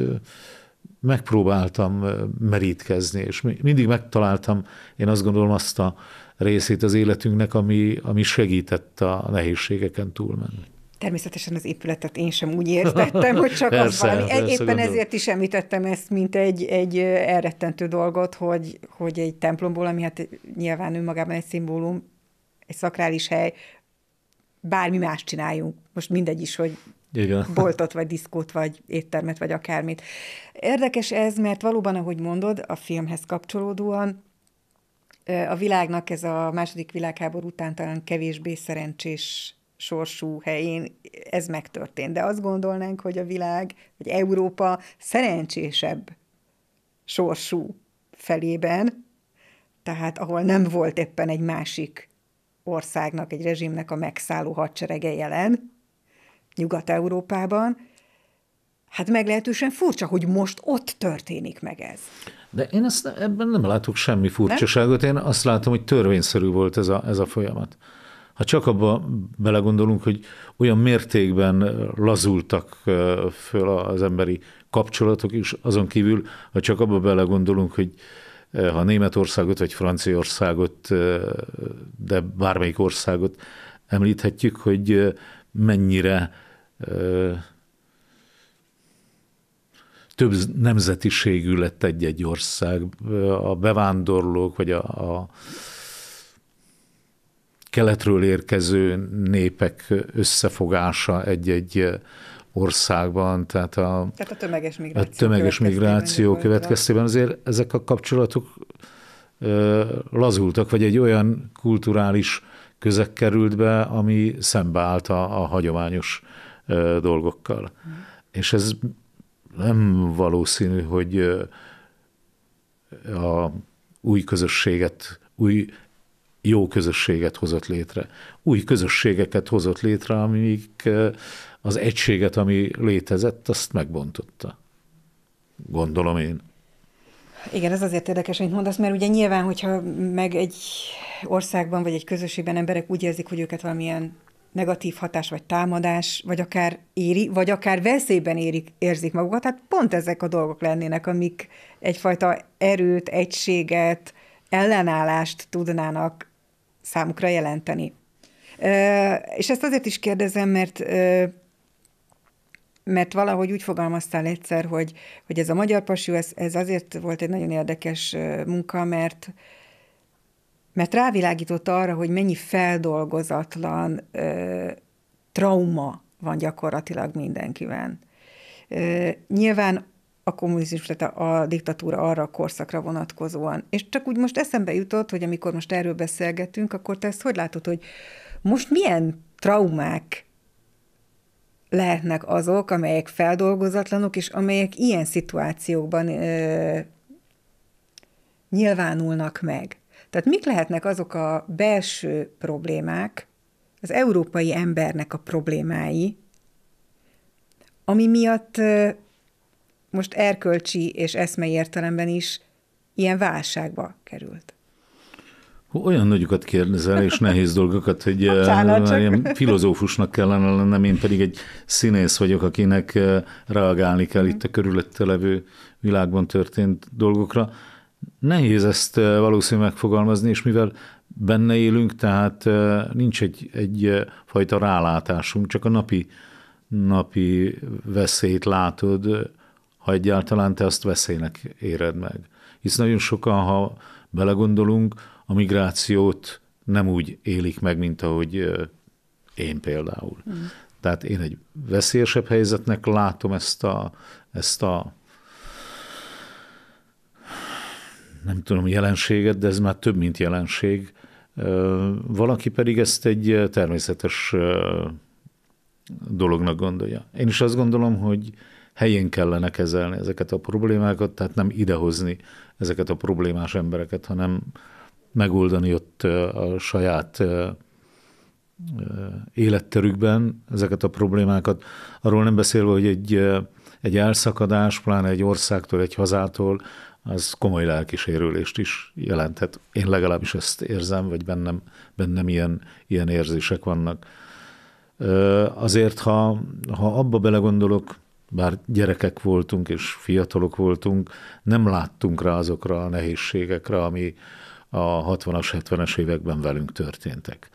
megpróbáltam merítkezni, és mindig megtaláltam, én azt gondolom, azt a részét az életünknek, ami, ami segített a nehézségeken túlmenni. Természetesen az épületet én sem úgy értettem, hogy csak persze, az valami. Persze, Éppen gondolom. ezért is említettem ezt, mint egy, egy elrettentő dolgot, hogy, hogy egy templomból, ami hát nyilván önmagában egy szimbólum, egy szakrális hely, bármi más csináljunk. Most mindegy is, hogy igen. boltot, vagy diszkót, vagy éttermet, vagy akármit. Érdekes ez, mert valóban, ahogy mondod, a filmhez kapcsolódóan a világnak ez a második világháború után talán kevésbé szerencsés sorsú helyén ez megtörtént. De azt gondolnánk, hogy a világ, vagy Európa szerencsésebb sorsú felében, tehát ahol nem volt éppen egy másik országnak, egy rezsimnek a megszálló hadserege jelen, Nyugat-Európában, hát meglehetősen furcsa, hogy most ott történik meg ez. De én ezt, ebben nem látok semmi furcsaságot, nem? én azt látom, hogy törvényszerű volt ez a, ez a folyamat. Ha csak abba belegondolunk, hogy olyan mértékben lazultak föl az emberi kapcsolatok is, azon kívül, ha csak abba belegondolunk, hogy ha Németországot vagy Franciaországot, de bármelyik országot említhetjük, hogy mennyire több nemzetiségű lett egy-egy ország. A bevándorlók, vagy a, a keletről érkező népek összefogása egy-egy országban, tehát a, tehát a tömeges migráció, a tömeges migráció következtében azért ezek a kapcsolatok ö, lazultak, vagy egy olyan kulturális közeg került be, ami szembeállt a, a hagyományos dolgokkal. És ez nem valószínű, hogy a új közösséget, új jó közösséget hozott létre. Új közösségeket hozott létre, amik az egységet, ami létezett, azt megbontotta. Gondolom én. Igen, ez azért érdekes, amit mondasz, mert ugye nyilván, hogyha meg egy országban vagy egy közösségben emberek úgy érzik, hogy őket valamilyen negatív hatás, vagy támadás, vagy akár éri, vagy akár veszélyben érik, érzik magukat. Tehát pont ezek a dolgok lennének, amik egyfajta erőt, egységet, ellenállást tudnának számukra jelenteni. És ezt azért is kérdezem, mert mert valahogy úgy fogalmaztál egyszer, hogy, hogy ez a magyar pasjú, ez, ez azért volt egy nagyon érdekes munka, mert mert rávilágított arra, hogy mennyi feldolgozatlan ö, trauma van gyakorlatilag mindenkiben. Ö, nyilván a kommunizmus, tehát a, a diktatúra arra a korszakra vonatkozóan. És csak úgy most eszembe jutott, hogy amikor most erről beszélgetünk, akkor te ezt hogy látod, hogy most milyen traumák lehetnek azok, amelyek feldolgozatlanok, és amelyek ilyen szituációkban ö, nyilvánulnak meg? Tehát mik lehetnek azok a belső problémák, az európai embernek a problémái, ami miatt most erkölcsi és eszmei értelemben is ilyen válságba került? Olyan nagyokat kérdezel, és nehéz dolgokat, hogy ilyen filozófusnak kellene lennem, én pedig egy színész vagyok, akinek reagálni kell itt a körülötte levő világban történt dolgokra. Nehéz ezt valószínűleg megfogalmazni, és mivel benne élünk, tehát nincs egy, egy fajta rálátásunk, csak a napi, napi veszélyt látod, ha egyáltalán te azt veszélynek éred meg. Hisz nagyon sokan, ha belegondolunk, a migrációt nem úgy élik meg, mint ahogy én például. Mm. Tehát én egy veszélyesebb helyzetnek látom ezt a, ezt a nem tudom, jelenséget, de ez már több, mint jelenség. Valaki pedig ezt egy természetes dolognak gondolja. Én is azt gondolom, hogy helyén kellene kezelni ezeket a problémákat, tehát nem idehozni ezeket a problémás embereket, hanem megoldani ott a saját életterükben ezeket a problémákat. Arról nem beszélve, hogy egy, egy elszakadás, pláne egy országtól, egy hazától, az komoly lelkisérülést is jelenthet. Én legalábbis ezt érzem, vagy bennem, bennem ilyen, ilyen érzések vannak. Azért, ha, ha abba belegondolok, bár gyerekek voltunk és fiatalok voltunk, nem láttunk rá azokra a nehézségekre, ami a 60-as, 70-es években velünk történtek.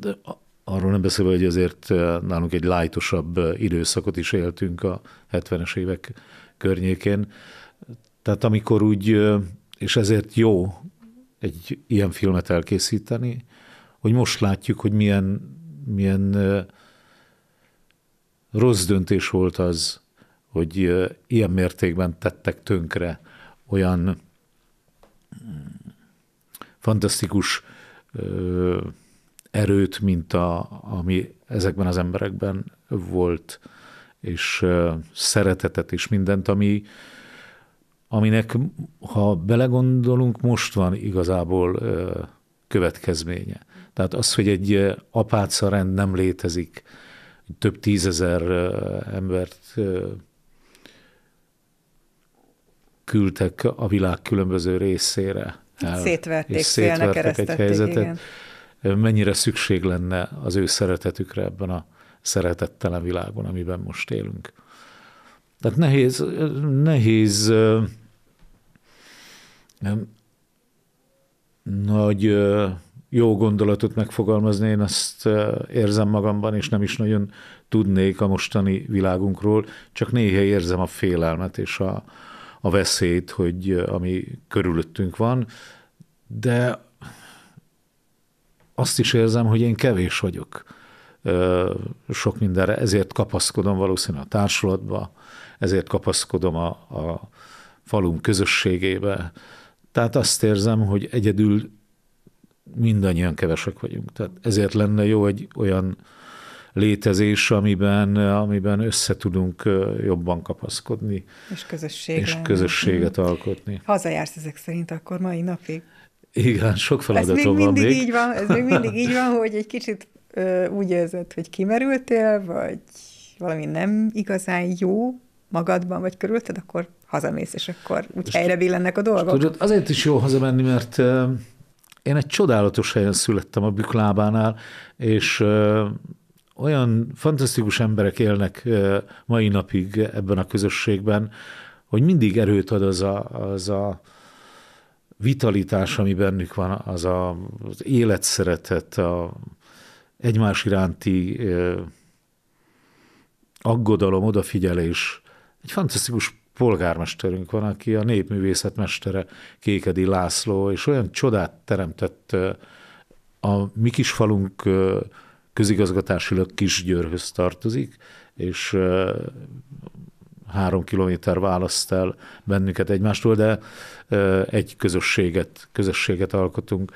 De arról nem beszélve, hogy azért nálunk egy lájtosabb időszakot is éltünk a 70-es évek környékén. Tehát amikor úgy, és ezért jó egy ilyen filmet elkészíteni, hogy most látjuk, hogy milyen, milyen rossz döntés volt az, hogy ilyen mértékben tettek tönkre olyan mm, fantasztikus erőt, mint a, ami ezekben az emberekben volt, és szeretetet, és mindent, ami, aminek, ha belegondolunk, most van igazából következménye. Tehát az, hogy egy apáca rend nem létezik, több tízezer embert küldtek a világ különböző részére. El, szétverték, és szétverték egy helyzetet. Igen. Mennyire szükség lenne az ő szeretetükre ebben a szeretettelen világban, amiben most élünk. Tehát nehéz, nehéz nem nagy jó gondolatot megfogalmazni, én azt érzem magamban, és nem is nagyon tudnék a mostani világunkról, csak néha érzem a félelmet és a, a veszélyt, hogy ami körülöttünk van, de azt is érzem, hogy én kevés vagyok sok mindenre, ezért kapaszkodom valószínűleg a társulatba, ezért kapaszkodom a, a falunk közösségébe, tehát azt érzem, hogy egyedül mindannyian kevesek vagyunk. Tehát ezért lenne jó egy olyan létezés, amiben, amiben összetudunk jobban kapaszkodni. És, közösség és közösséget lenne. Mhm. alkotni. Hazajársz ezek szerint akkor mai napig. Igen, sok feladatom van mindig még. Így van, ez még mindig így van, hogy egy kicsit ö, úgy érzed, hogy kimerültél, vagy valami nem igazán jó magadban, vagy körülted, akkor hazamész, és akkor úgy és helyre billennek a dolgok. Tudod, azért is jó hazamenni, mert én egy csodálatos helyen születtem a Büklábánál, és olyan fantasztikus emberek élnek mai napig ebben a közösségben, hogy mindig erőt ad az a, az a vitalitás, ami bennük van, az a, az életszeretet, a egymás iránti aggodalom, odafigyelés. Egy fantasztikus polgármesterünk van, aki a népművészet mestere Kékedi László, és olyan csodát teremtett a mi kis falunk közigazgatásilag Kisgyőrhöz tartozik, és három kilométer választ el bennünket egymástól, de egy közösséget, közösséget alkotunk.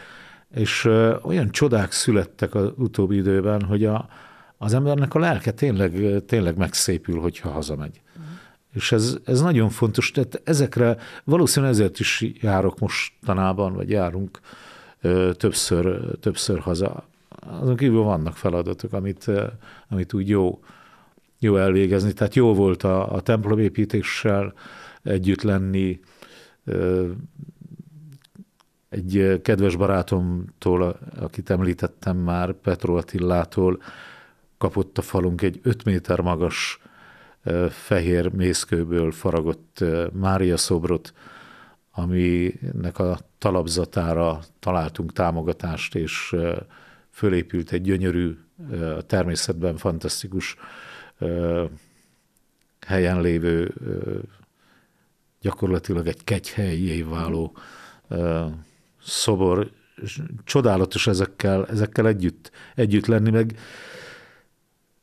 És olyan csodák születtek az utóbbi időben, hogy a, az embernek a lelke tényleg, tényleg megszépül, hogyha hazamegy. És ez, ez nagyon fontos, tehát ezekre valószínűleg ezért is járok mostanában, vagy járunk ö, többször, többször haza. Azon kívül vannak feladatok, amit, amit úgy jó, jó elvégezni. Tehát jó volt a, a templomépítéssel együtt lenni, egy kedves barátomtól, akit említettem már, Petro Attillától kapott a falunk egy 5 méter magas fehér mészkőből faragott Mária szobrot, aminek a talapzatára találtunk támogatást, és fölépült egy gyönyörű, természetben fantasztikus helyen lévő, gyakorlatilag egy kegyhelyé váló szobor, csodálatos ezekkel, ezekkel együtt, együtt lenni, meg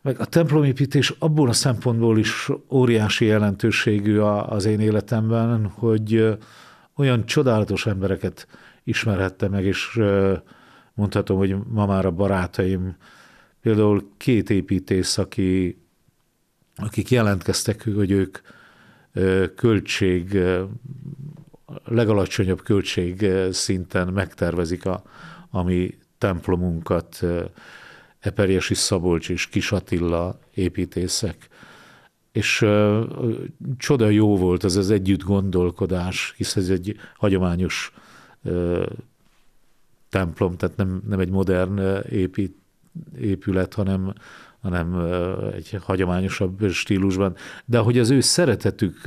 meg a templomépítés abból a szempontból is óriási jelentőségű az én életemben, hogy olyan csodálatos embereket ismerhettem meg, és mondhatom, hogy ma már a barátaim, például két építész, aki, akik jelentkeztek, hogy ők költség, legalacsonyabb költség szinten megtervezik a, a mi templomunkat, Eperjesi Szabolcs és Kis Attila építészek. És ö, ö, csoda jó volt ez az együtt gondolkodás, hisz ez egy hagyományos ö, templom, tehát nem, nem egy modern épít, épület, hanem, hanem egy hagyományosabb stílusban. De ahogy az ő szeretetük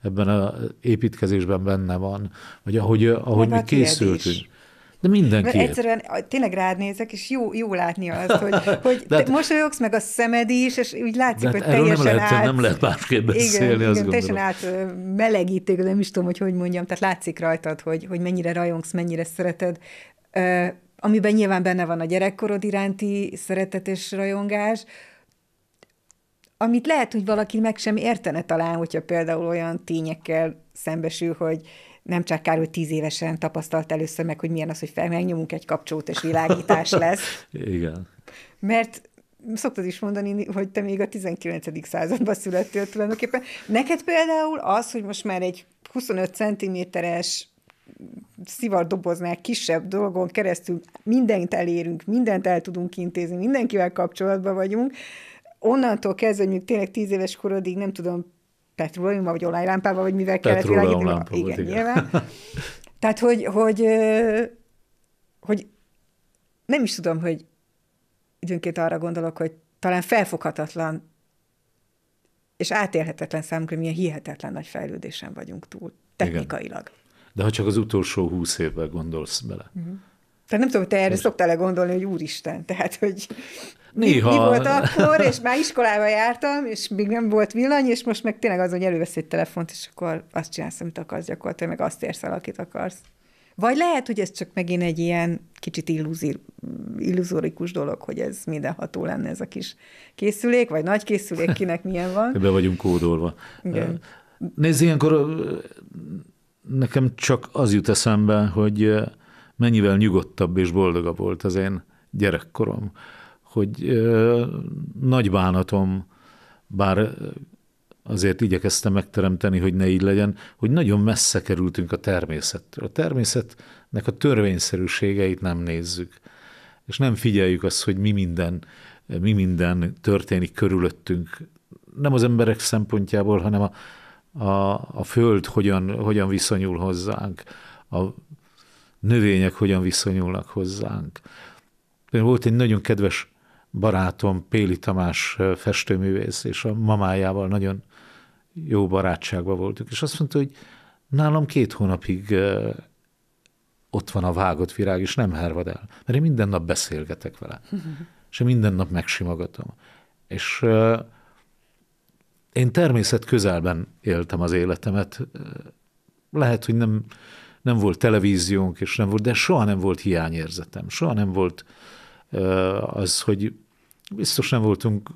ebben az építkezésben benne van, vagy ahogy, ahogy mi készültünk. Is. De mindenki. Egyszerűen tényleg rád nézek, és jó, jó látni azt, hogy, hogy de te hát, mosolyogsz, meg a szemed is, és úgy látszik, de hogy hát teljesen nem lehet, át... nem lehet másképp beszélni, igen, azt igen, teljesen át melegíték, nem is tudom, hogy hogy mondjam, tehát látszik rajtad, hogy, hogy mennyire rajongsz, mennyire szereted, amiben nyilván benne van a gyerekkorod iránti szeretet és rajongás, amit lehet, hogy valaki meg sem értene talán, hogyha például olyan tényekkel szembesül, hogy nem csak kár, hogy tíz évesen tapasztalt először meg, hogy milyen az, hogy fel, megnyomunk egy kapcsolót, és világítás lesz. Igen. Mert szoktad is mondani, hogy te még a 19. században születtél tulajdonképpen. Neked például az, hogy most már egy 25 centiméteres szivardoboznál kisebb dolgon keresztül mindent elérünk, mindent el tudunk intézni, mindenkivel kapcsolatban vagyunk, onnantól kezdve, hogy tényleg tíz éves korodig, nem tudom, petróleumban, vagy olajlámpával, vagy mivel kellett világítani. Igen, igen, nyilván. Tehát, hogy, hogy, hogy nem is tudom, hogy időnként arra gondolok, hogy talán felfoghatatlan és átélhetetlen számunkra, milyen hihetetlen nagy fejlődésen vagyunk túl, technikailag. Igen. De ha csak az utolsó húsz évvel gondolsz bele. Uh-huh. Tehát nem tudom, hogy te erre Most... szoktál-e gondolni, hogy úristen, tehát, hogy... Néha. Mi, mi volt akkor, és már iskolába jártam, és még nem volt villany, és most meg tényleg az, hogy elővesz egy telefont, és akkor azt csinálsz, amit akarsz gyakorlatilag, meg azt érsz el, akit akarsz. Vagy lehet, hogy ez csak megint egy ilyen kicsit illuzórikus dolog, hogy ez mindenható lenne ez a kis készülék, vagy nagy készülék, kinek milyen van. Be vagyunk kódolva. Igen. Nézd, ilyenkor nekem csak az jut eszembe, hogy mennyivel nyugodtabb és boldogabb volt az én gyerekkorom hogy ö, nagy bánatom, bár azért igyekeztem megteremteni, hogy ne így legyen, hogy nagyon messze kerültünk a természettől. A természetnek a törvényszerűségeit nem nézzük, és nem figyeljük azt, hogy mi minden, mi minden történik körülöttünk, nem az emberek szempontjából, hanem a, a, a föld hogyan, hogyan viszonyul hozzánk, a növények hogyan viszonyulnak hozzánk. Volt egy nagyon kedves barátom Péli Tamás festőművész, és a mamájával nagyon jó barátságban voltunk, és azt mondta, hogy nálam két hónapig ott van a vágott virág, és nem hervad el, mert én minden nap beszélgetek vele, és én minden nap megsimogatom. És én természet közelben éltem az életemet. Lehet, hogy nem, nem volt televíziónk, és nem volt, de soha nem volt hiányérzetem. Soha nem volt az, hogy biztos nem voltunk,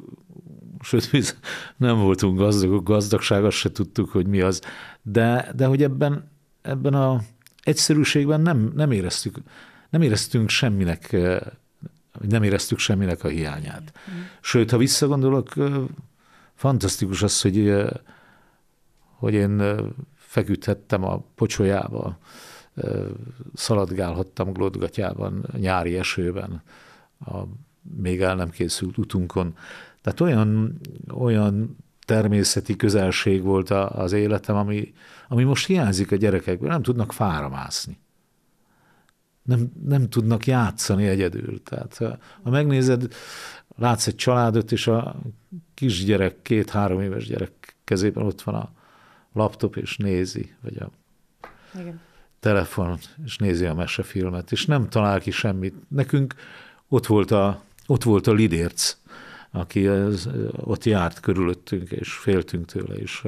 sőt, nem voltunk gazdagok, gazdagság, azt se tudtuk, hogy mi az. De, de hogy ebben, ebben a egyszerűségben nem, nem éreztük, nem éreztünk semminek, eh, nem éreztük semminek a hiányát. Sőt, ha visszagondolok, eh, fantasztikus az, hogy, eh, hogy én feküdhettem a pocsolyába, szaladgálhattam glódgatyában, nyári esőben, a még el nem készült utunkon. Tehát olyan, olyan természeti közelség volt az életem, ami, ami most hiányzik a gyerekekből. Nem tudnak fára mászni. Nem, nem tudnak játszani egyedül. Tehát ha, ha megnézed, látsz egy családot, és a kisgyerek, két-három éves gyerek kezében ott van a laptop, és nézi, vagy a Igen. telefon, és nézi a mesefilmet, és nem talál ki semmit. Nekünk ott volt a ott volt a Lidérc, aki az, ott járt körülöttünk, és féltünk tőle, és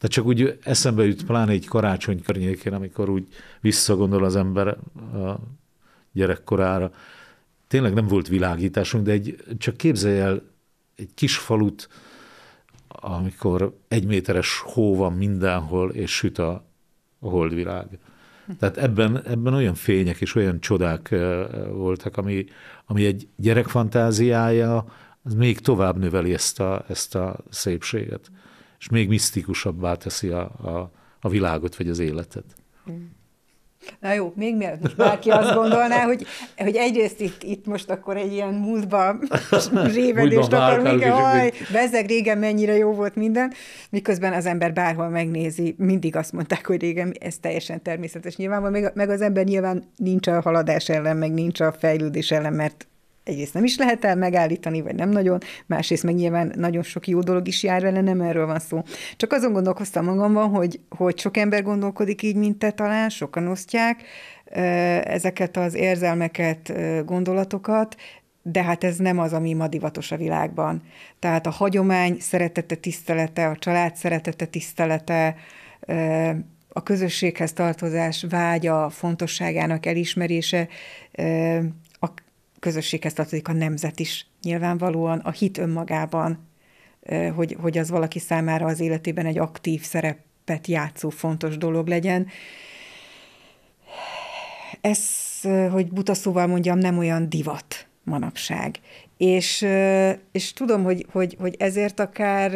de csak úgy eszembe jut, pláne egy karácsony környékén, amikor úgy visszagondol az ember a gyerekkorára. Tényleg nem volt világításunk, de egy, csak képzelj el egy kis falut, amikor egy méteres hó van mindenhol, és süt a, a holdvilág. Tehát ebben, ebben olyan fények és olyan csodák voltak, ami, ami egy gyerek fantáziája, az még tovább növeli ezt a, ezt a szépséget, és még misztikusabbá teszi a, a, a világot vagy az életet. Mm. Na jó, még mielőtt most bárki azt gondolná, hogy, hogy egyrészt itt, itt most akkor egy ilyen múltba révedést akarunk, hogy haj, bezzeg régen mennyire jó volt minden, miközben az ember bárhol megnézi, mindig azt mondták, hogy régen ez teljesen természetes nyilvánvalóan, meg, meg az ember nyilván nincs a haladás ellen, meg nincs a fejlődés ellen, mert egyrészt nem is lehet el megállítani, vagy nem nagyon, másrészt meg nyilván nagyon sok jó dolog is jár vele, nem erről van szó. Csak azon gondolkoztam magamban, hogy, hogy sok ember gondolkodik így, mint te talán, sokan osztják ezeket az érzelmeket, gondolatokat, de hát ez nem az, ami ma divatos a világban. Tehát a hagyomány szeretete, tisztelete, a család szeretete, tisztelete, a közösséghez tartozás vágya, fontosságának elismerése közösséghez tartozik a nemzet is. Nyilvánvalóan a hit önmagában, hogy, hogy az valaki számára az életében egy aktív szerepet játszó fontos dolog legyen. Ez, hogy buta szóval mondjam, nem olyan divat manapság. És, és tudom, hogy, hogy, hogy ezért akár,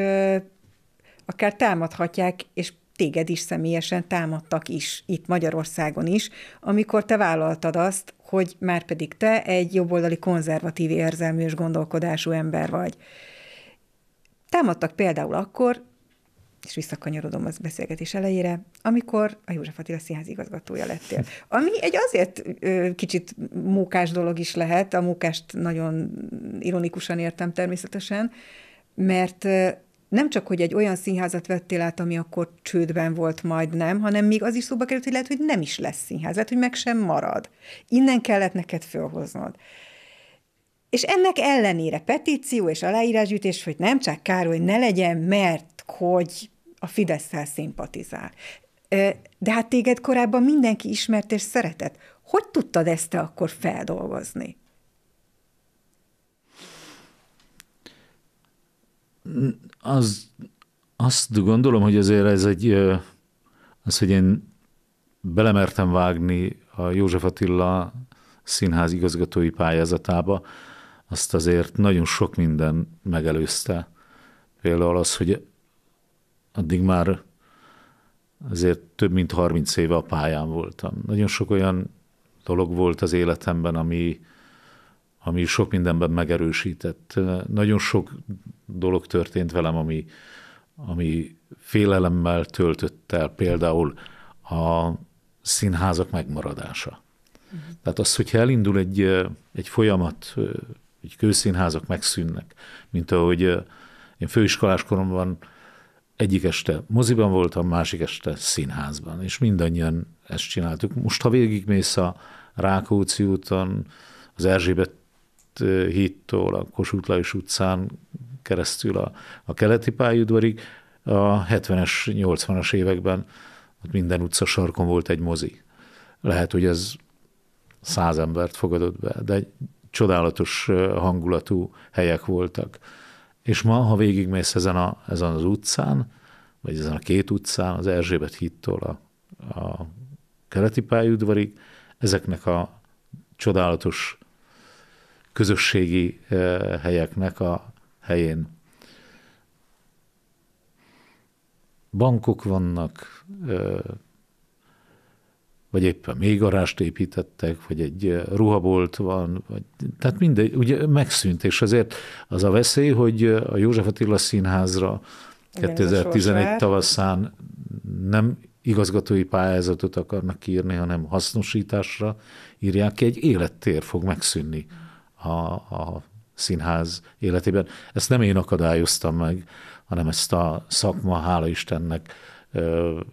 akár támadhatják, és téged is személyesen támadtak is, itt Magyarországon is, amikor te vállaltad azt, hogy már pedig te egy jobboldali konzervatív érzelmű és gondolkodású ember vagy. Támadtak például akkor, és visszakanyarodom az beszélgetés elejére, amikor a József Attila Színház igazgatója lettél. Ami egy azért ö, kicsit mókás dolog is lehet, a mókást nagyon ironikusan értem természetesen, mert nem csak, hogy egy olyan színházat vettél át, ami akkor csődben volt majdnem, hanem még az is szóba került, hogy lehet, hogy nem is lesz színház, lehet, hogy meg sem marad. Innen kellett neked fölhoznod. És ennek ellenére petíció és aláírásgyűjtés, hogy nem csak Károly ne legyen, mert hogy a fidesz szimpatizál. De hát téged korábban mindenki ismert és szeretett. Hogy tudtad ezt te akkor feldolgozni? az, azt gondolom, hogy azért ez egy, az, hogy én belemertem vágni a József Attila színház igazgatói pályázatába, azt azért nagyon sok minden megelőzte. Például az, hogy addig már azért több mint 30 éve a pályán voltam. Nagyon sok olyan dolog volt az életemben, ami, ami sok mindenben megerősített. Nagyon sok dolog történt velem, ami, ami félelemmel töltött el, például a színházak megmaradása. Uh-huh. Tehát az, hogyha elindul egy, egy folyamat, hogy kőszínházak megszűnnek, mint ahogy én főiskolás koromban egyik este moziban voltam, másik este színházban, és mindannyian ezt csináltuk. Most, ha végigmész a Rákóczi úton, az Erzsébet Eh, hittól a Kossuth Lajos utcán keresztül a, a keleti pályaudvarig, a 70-es, 80-as években ott minden utca sarkon volt egy mozi. Lehet, hogy ez száz embert fogadott be, de egy csodálatos eh, hangulatú helyek voltak. És ma, ha végigmész ezen, a, ezen az utcán, vagy ezen a két utcán, az Erzsébet hittól a, a keleti pályaudvarig, ezeknek a csodálatos közösségi helyeknek a helyén. Bankok vannak, vagy éppen még garást építettek, vagy egy ruhabolt van, vagy, tehát mindegy, ugye megszűnt, és azért az a veszély, hogy a József Attila Színházra Igen, 2011 tavaszán nem igazgatói pályázatot akarnak írni, hanem hasznosításra írják ki, egy élettér fog megszűnni a, a színház életében. Ezt nem én akadályoztam meg, hanem ezt a szakma, hála Istennek,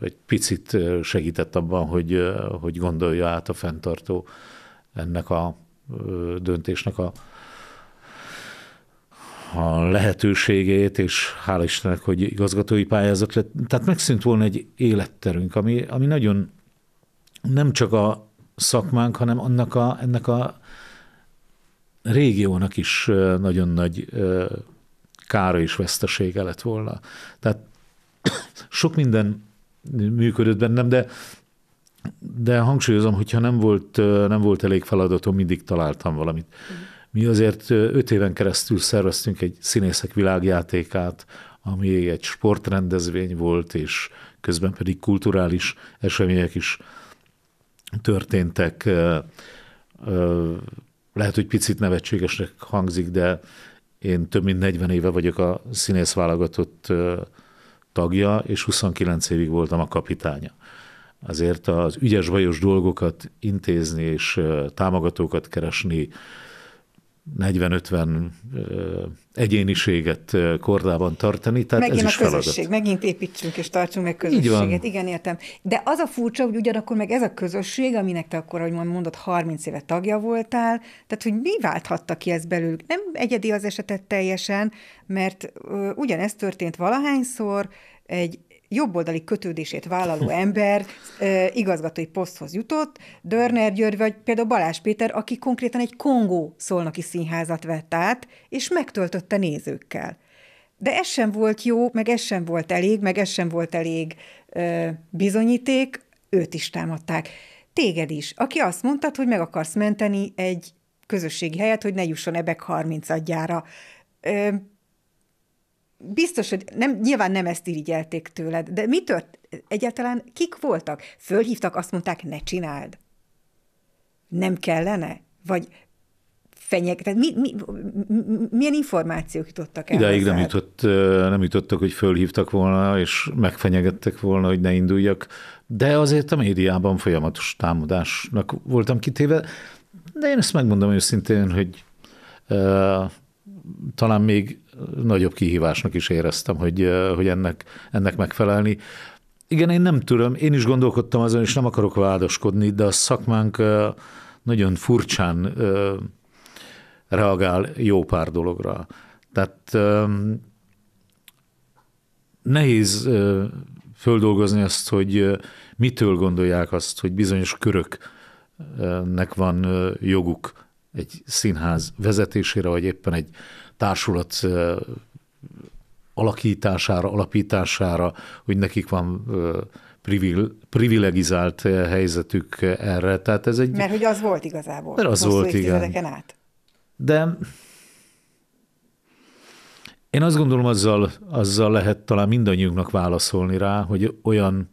egy picit segített abban, hogy, hogy gondolja át a fenntartó ennek a döntésnek a, a lehetőségét, és hála Istennek, hogy igazgatói pályázat lett. Tehát megszűnt volna egy életterünk, ami, ami nagyon nem csak a szakmánk, hanem annak a, ennek a régiónak is nagyon nagy kára és vesztesége lett volna. Tehát sok minden működött bennem, de de hangsúlyozom, hogyha nem volt, nem volt elég feladatom, mindig találtam valamit. Mi azért öt éven keresztül szerveztünk egy színészek világjátékát, ami egy sportrendezvény volt, és közben pedig kulturális események is történtek lehet, hogy picit nevetségesnek hangzik, de én több mint 40 éve vagyok a színész válogatott tagja, és 29 évig voltam a kapitánya. Azért az ügyes-bajos dolgokat intézni és támogatókat keresni, 40-50 egyéniséget kordában tartani, tehát megint ez is a közösség, feladat. Megint építsünk és tartsunk meg közösséget, igen, értem. De az a furcsa, hogy ugyanakkor meg ez a közösség, aminek te akkor, ahogy mondod, 30 éve tagja voltál, tehát hogy mi válthatta ki ez belőlük? Nem egyedi az esetet teljesen, mert ugyanezt történt valahányszor, egy jobboldali kötődését vállaló ember igazgatói poszthoz jutott, Dörner György vagy például Balázs Péter, aki konkrétan egy Kongó szolnoki színházat vett át, és megtöltötte nézőkkel. De ez sem volt jó, meg ez sem volt elég, meg ez sem volt elég ö, bizonyíték, őt is támadták. Téged is, aki azt mondtad, hogy meg akarsz menteni egy közösségi helyet, hogy ne jusson ebek 30 adjára biztos, hogy nem, nyilván nem ezt irigyelték tőled, de mi tört? Egyáltalán kik voltak? Fölhívtak, azt mondták, ne csináld. Nem kellene? Vagy fenyeg, tehát mi, mi, milyen információk jutottak el? Ideig nem, jutott, nem jutottak, hogy fölhívtak volna, és megfenyegettek volna, hogy ne induljak, de azért a médiában folyamatos támadásnak voltam kitéve, de én ezt megmondom őszintén, hogy uh, talán még nagyobb kihívásnak is éreztem, hogy, hogy ennek, ennek megfelelni. Igen, én nem tudom, én is gondolkodtam azon, és nem akarok vádoskodni, de a szakmánk nagyon furcsán reagál jó pár dologra. Tehát nehéz földolgozni azt, hogy mitől gondolják azt, hogy bizonyos köröknek van joguk egy színház vezetésére, vagy éppen egy társulat alakítására, alapítására, hogy nekik van privilegizált helyzetük erre. Tehát ez egy... Mert hogy az volt igazából. Mert az volt, igen. Át. De én azt gondolom, azzal, azzal lehet talán mindannyiunknak válaszolni rá, hogy olyan,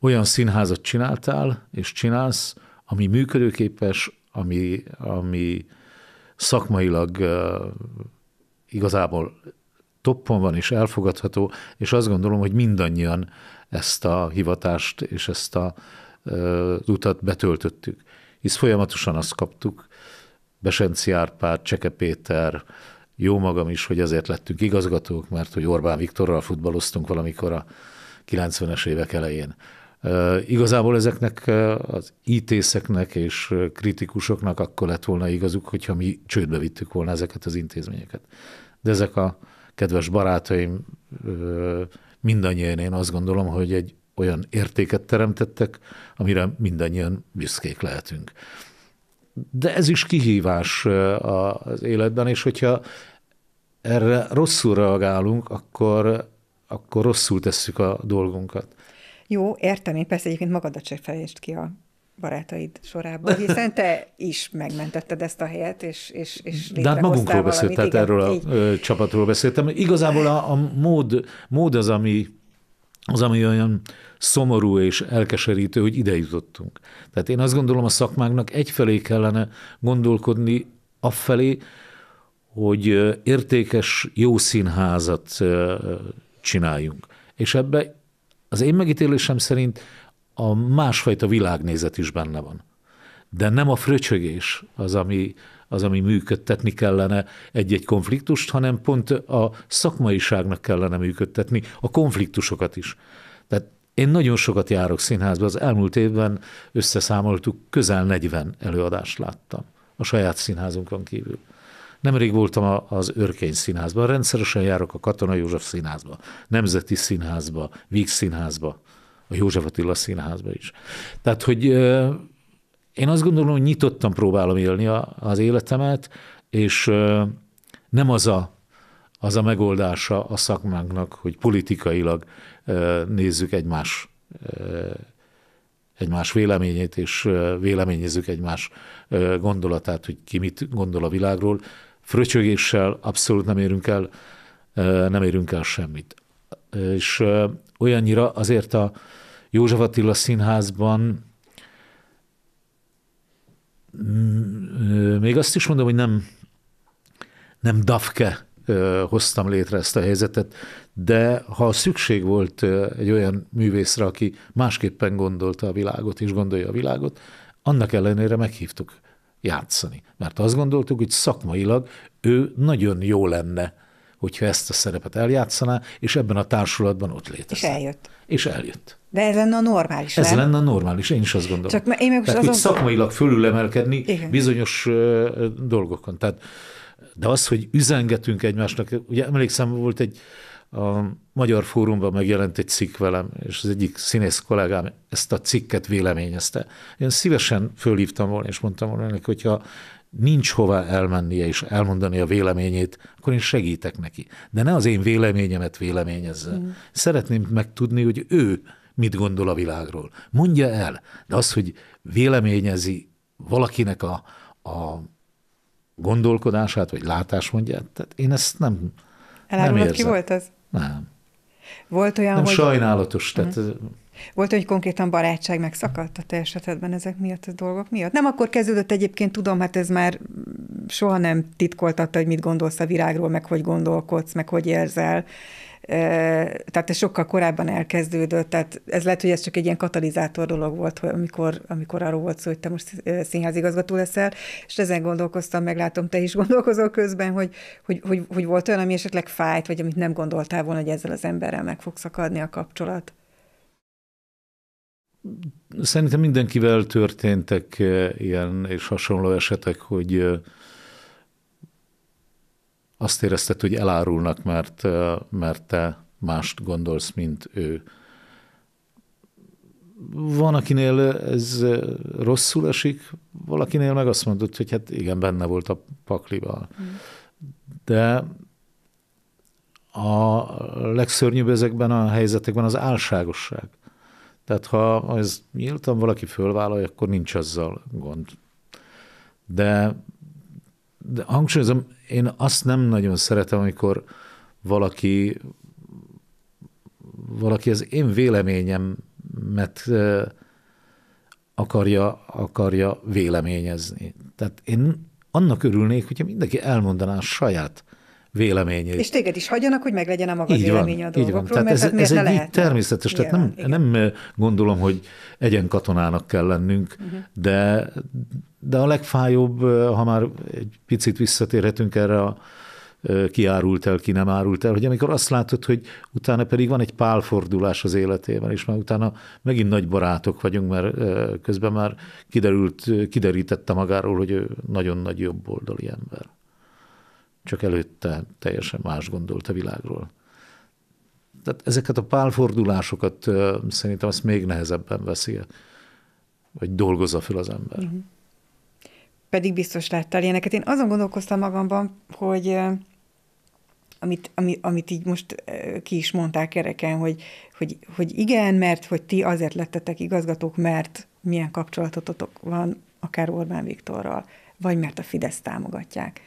olyan színházat csináltál, és csinálsz, ami működőképes, ami, ami szakmailag igazából toppon van és elfogadható, és azt gondolom, hogy mindannyian ezt a hivatást és ezt a az utat betöltöttük. Hisz folyamatosan azt kaptuk, Besenci Árpád, Cseke Péter, jó magam is, hogy ezért lettünk igazgatók, mert hogy Orbán Viktorral futballoztunk valamikor a 90-es évek elején. Igazából ezeknek az ítészeknek és kritikusoknak akkor lett volna igazuk, hogyha mi csődbe vittük volna ezeket az intézményeket de ezek a kedves barátaim mindannyian én azt gondolom, hogy egy olyan értéket teremtettek, amire mindannyian büszkék lehetünk. De ez is kihívás az életben, és hogyha erre rosszul reagálunk, akkor, akkor rosszul tesszük a dolgunkat. Jó, értem, én persze egyébként magadat se ki a barátaid sorában, hiszen te is megmentetted ezt a helyet, és, és, és De hát magunkról beszélt, tehát igen, erről a így. csapatról beszéltem. Igazából a, a mód, mód az, ami az, ami olyan szomorú és elkeserítő, hogy ide jutottunk. Tehát én azt gondolom, a szakmáknak egyfelé kellene gondolkodni afelé, hogy értékes, jó színházat csináljunk. És ebbe az én megítélésem szerint a másfajta világnézet is benne van. De nem a fröcsögés az, ami, az, ami működtetni kellene egy-egy konfliktust, hanem pont a szakmaiságnak kellene működtetni a konfliktusokat is. Tehát én nagyon sokat járok színházba, az elmúlt évben összeszámoltuk, közel 40 előadást láttam a saját színházunkon kívül. Nemrég voltam az Örkény színházban, rendszeresen járok a Katona József színházba, Nemzeti színházba, Víg színházba a József Attila színházba is. Tehát, hogy én azt gondolom, hogy nyitottan próbálom élni a, az életemet, és nem az a, az a megoldása a szakmánknak, hogy politikailag nézzük egymás egymás véleményét, és véleményezzük egymás gondolatát, hogy ki mit gondol a világról. Fröcsögéssel abszolút nem érünk el, nem érünk el semmit. És olyannyira azért a József Attila színházban mm, még azt is mondom, hogy nem, nem dafke hoztam létre ezt a helyzetet, de ha szükség volt egy olyan művészre, aki másképpen gondolta a világot és gondolja a világot, annak ellenére meghívtuk játszani. Mert azt gondoltuk, hogy szakmailag ő nagyon jó lenne hogyha ezt a szerepet eljátszaná, és ebben a társulatban ott létezik. És eljött. És eljött. De ez lenne a normális, Ez nem? lenne a normális, én is azt gondolom. Csak én meg Tehát azon... szakmailag fölülemelkedni Igen. bizonyos dolgokon. Tehát, de az, hogy üzengetünk egymásnak, ugye emlékszem, volt egy a Magyar Fórumban megjelent egy cikk velem, és az egyik színész kollégám ezt a cikket véleményezte. Én szívesen fölhívtam volna, és mondtam volna neki, hogyha nincs hova elmennie és elmondani a véleményét, akkor én segítek neki. De ne az én véleményemet véleményezze. Mm. Szeretném megtudni, hogy ő mit gondol a világról. Mondja el, de az, hogy véleményezi valakinek a, a gondolkodását, vagy látásmondját, tehát én ezt nem Elárulod, nem érzem. ki volt ez? Nem. Volt olyan, nem, hogy... sajnálatos, tehát... Mm. Volt, hogy konkrétan barátság megszakadt a te esetedben ezek miatt, a dolgok miatt? Nem akkor kezdődött egyébként, tudom, hát ez már soha nem titkoltatta, hogy mit gondolsz a virágról, meg hogy gondolkodsz, meg hogy érzel. Tehát ez sokkal korábban elkezdődött, tehát ez lehet, hogy ez csak egy ilyen katalizátor dolog volt, hogy amikor, amikor arról volt szó, hogy te most színházigazgató leszel, és ezen gondolkoztam, meglátom, te is gondolkozol közben, hogy, hogy, hogy, hogy volt olyan, ami esetleg fájt, vagy amit nem gondoltál volna, hogy ezzel az emberrel meg fog szakadni a kapcsolat. Szerintem mindenkivel történtek eh, ilyen és hasonló esetek, hogy eh, azt érezted, hogy elárulnak, mert, eh, mert te mást gondolsz, mint ő. Van, akinél ez rosszul esik, valakinél meg azt mondod, hogy hát igen, benne volt a paklival. Mm. De a legszörnyűbb ezekben a helyzetekben az álságosság. Tehát ha ez nyíltan valaki fölvállalja, akkor nincs azzal gond. De, de hangsúlyozom, én azt nem nagyon szeretem, amikor valaki, valaki az én véleményemet akarja, akarja véleményezni. Tehát én annak örülnék, hogyha mindenki elmondaná a saját véleményét. És téged is hagyjanak, hogy meglegyen a maga így véleménye a dolgokról, így van. Tehát ez, hát ez egy így természetes, tehát nem, nem eh, gondolom, hogy egyen katonának kell lennünk, uh-huh. de, de a legfájóbb, eh, ha már egy picit visszatérhetünk erre a eh, kiárult el, ki nem árult el, hogy amikor azt látod, hogy utána pedig van egy pálfordulás az életében, és már utána megint nagy barátok vagyunk, mert közben már kiderült, kiderítette magáról, hogy ő nagyon nagy jobboldali ember csak előtte teljesen más gondolt a világról. Tehát ezeket a pálfordulásokat szerintem azt még nehezebben veszi, vagy dolgozza fel az ember. Mhm. Pedig biztos láttál ilyeneket. Én azon gondolkoztam magamban, hogy amit, ami, amit így most ki is mondták kereken, hogy, hogy, hogy igen, mert hogy ti azért lettetek igazgatók, mert milyen kapcsolatotok van akár Orbán Viktorral, vagy mert a Fidesz támogatják.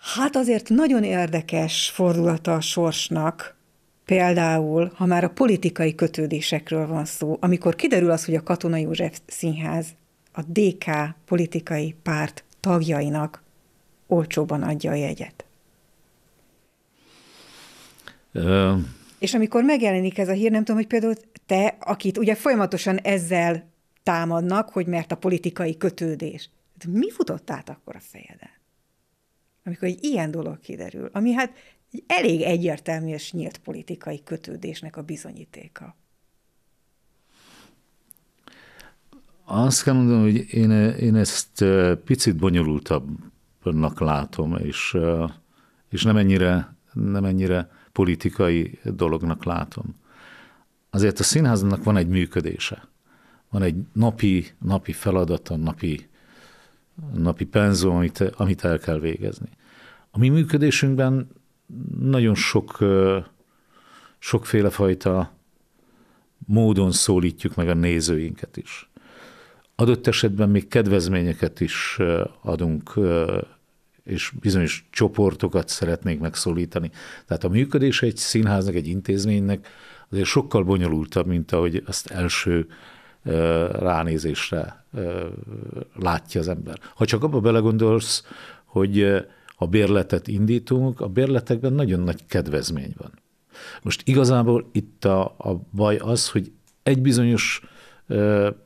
Hát azért nagyon érdekes fordulata a sorsnak, Például, ha már a politikai kötődésekről van szó, amikor kiderül az, hogy a Katona József Színház a DK politikai párt tagjainak olcsóban adja a jegyet. Ö... És amikor megjelenik ez a hír, nem tudom, hogy például te, akit ugye folyamatosan ezzel támadnak, hogy mert a politikai kötődés. De mi futott át akkor a fejeden? amikor egy ilyen dolog kiderül, ami hát egy elég egyértelmű és nyílt politikai kötődésnek a bizonyítéka. Azt kell mondanom, hogy én, én ezt picit bonyolultabbnak látom, és, és nem, ennyire, nem ennyire politikai dolognak látom. Azért a színháznak van egy működése, van egy napi, napi feladata, napi napi penzó, amit, amit el kell végezni. A mi működésünkben nagyon sok, sokféle fajta módon szólítjuk meg a nézőinket is. Adott esetben még kedvezményeket is adunk, és bizonyos csoportokat szeretnénk megszólítani. Tehát a működés egy színháznak, egy intézménynek azért sokkal bonyolultabb, mint ahogy azt első ránézésre látja az ember. Ha csak abba belegondolsz, hogy ha bérletet indítunk, a bérletekben nagyon nagy kedvezmény van. Most igazából itt a, a baj az, hogy egy bizonyos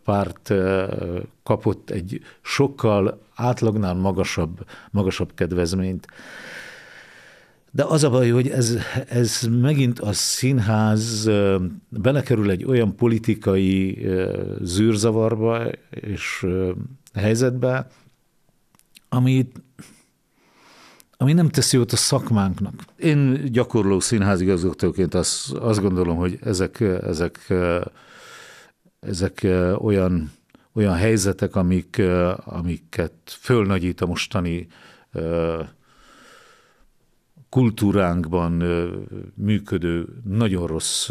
párt kapott egy sokkal átlagnál magasabb, magasabb kedvezményt. De az a baj, hogy ez, ez megint a színház belekerül egy olyan politikai zűrzavarba és helyzetbe, ami, ami nem teszi jót a szakmánknak. Én gyakorló színházigazgatóként azt, azt gondolom, hogy ezek, ezek, ezek olyan, olyan helyzetek, amik, amiket fölnagyít a mostani kultúránkban működő nagyon rossz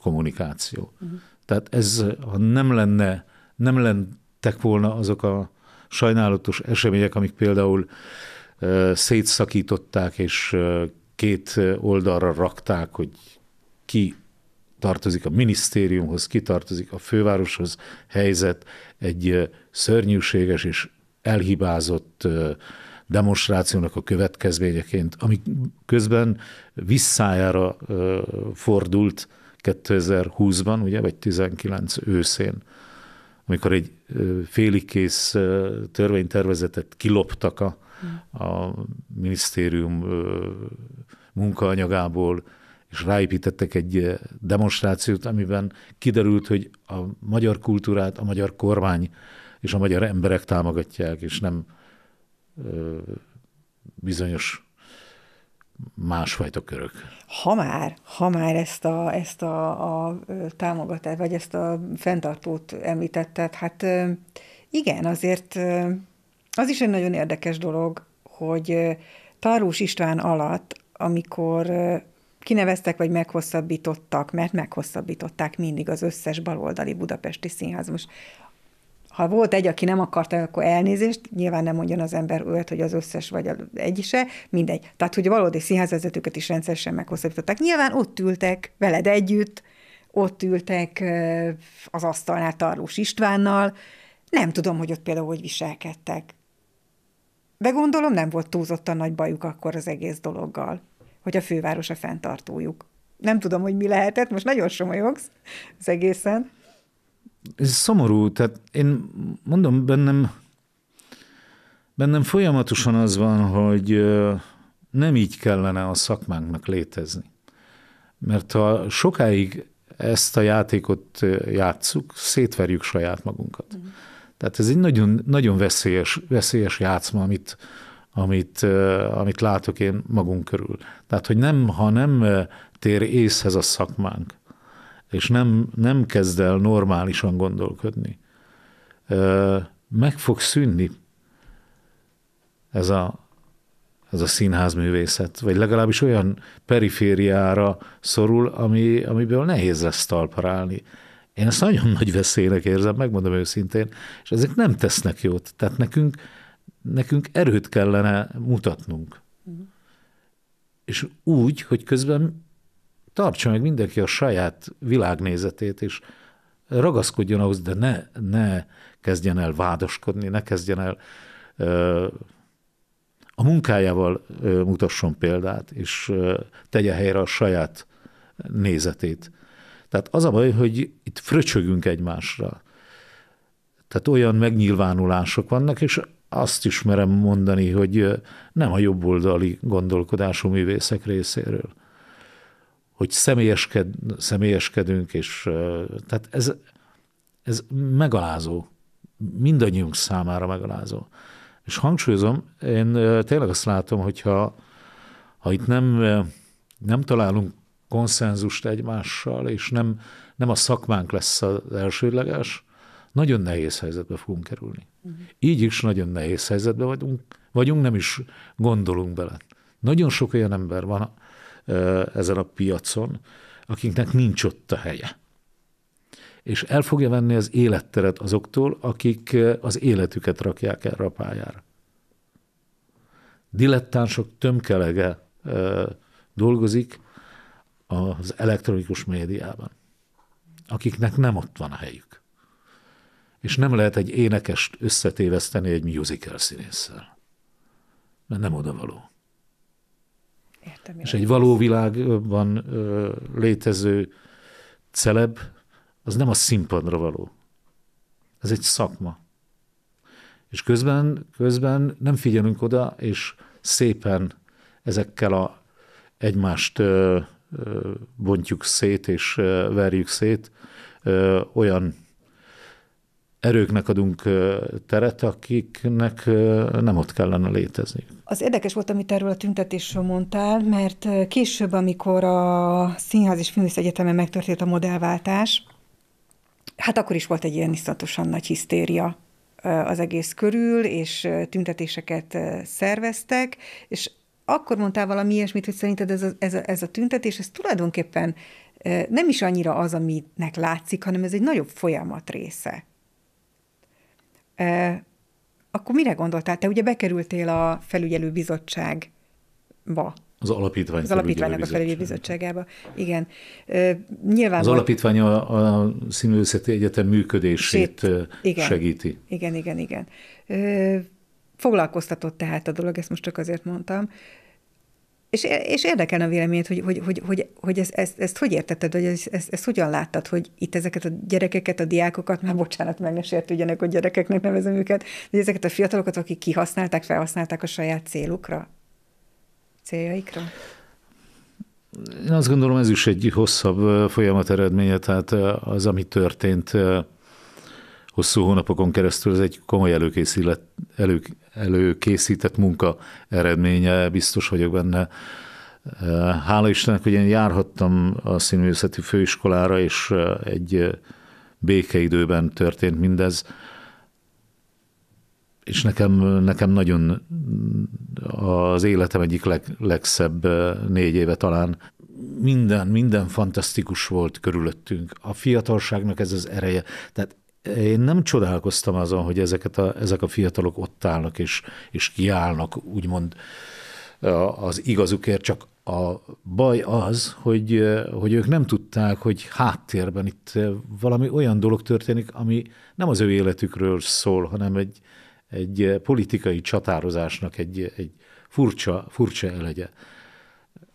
kommunikáció. Uh-huh. Tehát ez, ha nem lenne, nem lentek volna azok a sajnálatos események, amik például szétszakították, és két oldalra rakták, hogy ki tartozik a minisztériumhoz, ki tartozik a fővároshoz, helyzet egy szörnyűséges és elhibázott demonstrációnak a következményeként, ami közben visszájára fordult 2020-ban, ugye, vagy 19 őszén, amikor egy félig kész törvénytervezetet kiloptak a, a minisztérium munkaanyagából, és ráépítettek egy demonstrációt, amiben kiderült, hogy a magyar kultúrát a magyar kormány és a magyar emberek támogatják, és nem bizonyos másfajta körök. Ha már, ha már ezt a, ezt a, a támogatást, vagy ezt a fenntartót említetted, hát igen, azért az is egy nagyon érdekes dolog, hogy Tarús István alatt, amikor kineveztek, vagy meghosszabbítottak, mert meghosszabbították mindig az összes baloldali budapesti színház. Most ha volt egy, aki nem akarta, akkor elnézést, nyilván nem mondjon az ember olyat, hogy az összes vagy az egy se, mindegy. Tehát, hogy valódi színházvezetőket is rendszeresen meghosszabbították. Nyilván ott ültek veled együtt, ott ültek az asztalnál Tarlós Istvánnal, nem tudom, hogy ott például hogy viselkedtek. De gondolom nem volt túlzottan nagy bajuk akkor az egész dologgal, hogy a főváros a fenntartójuk. Nem tudom, hogy mi lehetett, most nagyon somolyogsz az egészen ez szomorú, tehát én mondom, bennem, bennem folyamatosan az van, hogy nem így kellene a szakmánknak létezni. Mert ha sokáig ezt a játékot játsszuk, szétverjük saját magunkat. Mhm. Tehát ez egy nagyon, nagyon veszélyes, veszélyes játszma, amit, amit, amit látok én magunk körül. Tehát, hogy nem, ha nem tér észhez a szakmánk, és nem, nem kezd el normálisan gondolkodni, meg fog szűnni ez a, ez a színházművészet, vagy legalábbis olyan perifériára szorul, ami, amiből nehéz lesz talparálni. Én ezt nagyon nagy veszélynek érzem, megmondom őszintén, és ezek nem tesznek jót. Tehát nekünk, nekünk erőt kellene mutatnunk. Uh-huh. És úgy, hogy közben tartsa meg mindenki a saját világnézetét, és ragaszkodjon ahhoz, de ne, ne kezdjen el vádoskodni, ne kezdjen el ö, a munkájával ö, mutasson példát, és ö, tegye helyre a saját nézetét. Tehát az a baj, hogy itt fröcsögünk egymásra. Tehát olyan megnyilvánulások vannak, és azt is merem mondani, hogy nem a jobboldali gondolkodású művészek részéről hogy személyesked, személyeskedünk, és tehát ez, ez megalázó, mindannyiunk számára megalázó. És hangsúlyozom, én tényleg azt látom, hogyha ha itt nem, nem találunk konszenzust egymással, és nem, nem a szakmánk lesz az elsődleges, nagyon nehéz helyzetbe fogunk kerülni. Uh-huh. Így is nagyon nehéz helyzetbe vagyunk, vagyunk, nem is gondolunk bele. Nagyon sok olyan ember van, ezen a piacon, akiknek nincs ott a helye. És el fogja venni az életteret azoktól, akik az életüket rakják erre a pályára. Dilettánsok tömkelege dolgozik az elektronikus médiában, akiknek nem ott van a helyük. És nem lehet egy énekest összetéveszteni egy musical színésszel, mert nem oda való. Értem, és egy való világban létező celeb, az nem a színpadra való. Ez egy szakma. És közben, közben nem figyelünk oda, és szépen ezekkel a egymást bontjuk szét és verjük szét olyan erőknek adunk teret, akiknek nem ott kellene létezni. Az érdekes volt, amit erről a tüntetésről mondtál, mert később, amikor a Színház és Filmvész Egyetemen megtörtént a modellváltás, hát akkor is volt egy ilyen iszonyatosan nagy hisztéria az egész körül, és tüntetéseket szerveztek, és akkor mondtál valami ilyesmit, hogy szerinted ez a, ez a, ez a tüntetés, ez tulajdonképpen nem is annyira az, aminek látszik, hanem ez egy nagyobb folyamat része. E, akkor mire gondoltál? Te ugye bekerültél a felügyelőbizottságba. Az alapítvány. Az alapítványnak a felügyelő bizottságába. Igen. Nyilván. Az volt... alapítvány a, a színművészeti egyetem működését igen, segíti. Igen, igen, igen. E, Foglalkoztatott tehát a dolog, ezt most csak azért mondtam. És, és érdekelne a véleményed, hogy, hogy, hogy, hogy, hogy ezt, ezt, ezt hogy értetted, hogy ezt, ezt, ezt hogyan láttad, hogy itt ezeket a gyerekeket, a diákokat, már bocsánat, meg ne sértődjenek, hogy gyerekeknek nevezem őket, de ezeket a fiatalokat, akik kihasználták, felhasználták a saját célukra, céljaikra? Én azt gondolom, ez is egy hosszabb folyamat eredménye, tehát az, ami történt hosszú hónapokon keresztül ez egy komoly előkészített, elő, előkészített munka eredménye, biztos vagyok benne. Eh, hála Istennek, hogy én járhattam a színművészeti főiskolára, és eh, egy eh, békeidőben történt mindez, és nekem, nekem nagyon az életem egyik leg, legszebb négy éve talán. Minden, minden fantasztikus volt körülöttünk. A fiatalságnak ez az ereje. Tehát én nem csodálkoztam azon, hogy ezeket a, ezek a fiatalok ott állnak és, és kiállnak, úgymond az igazukért, csak a baj az, hogy, hogy ők nem tudták, hogy háttérben itt valami olyan dolog történik, ami nem az ő életükről szól, hanem egy, egy politikai csatározásnak egy, egy furcsa, furcsa elegye.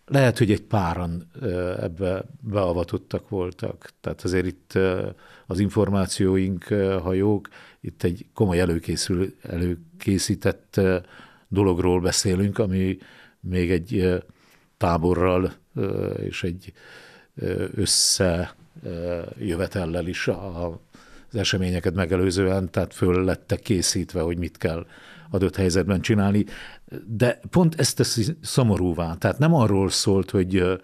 Lehet, hogy egy páran ebbe beavatottak voltak, tehát azért itt az információink, hajók. Itt egy komoly előkészül, előkészített dologról beszélünk, ami még egy táborral és egy összejövetellel is az eseményeket megelőzően, tehát föl lettek készítve, hogy mit kell adott helyzetben csinálni. De pont ezt teszi szomorúvá. Tehát nem arról szólt, hogy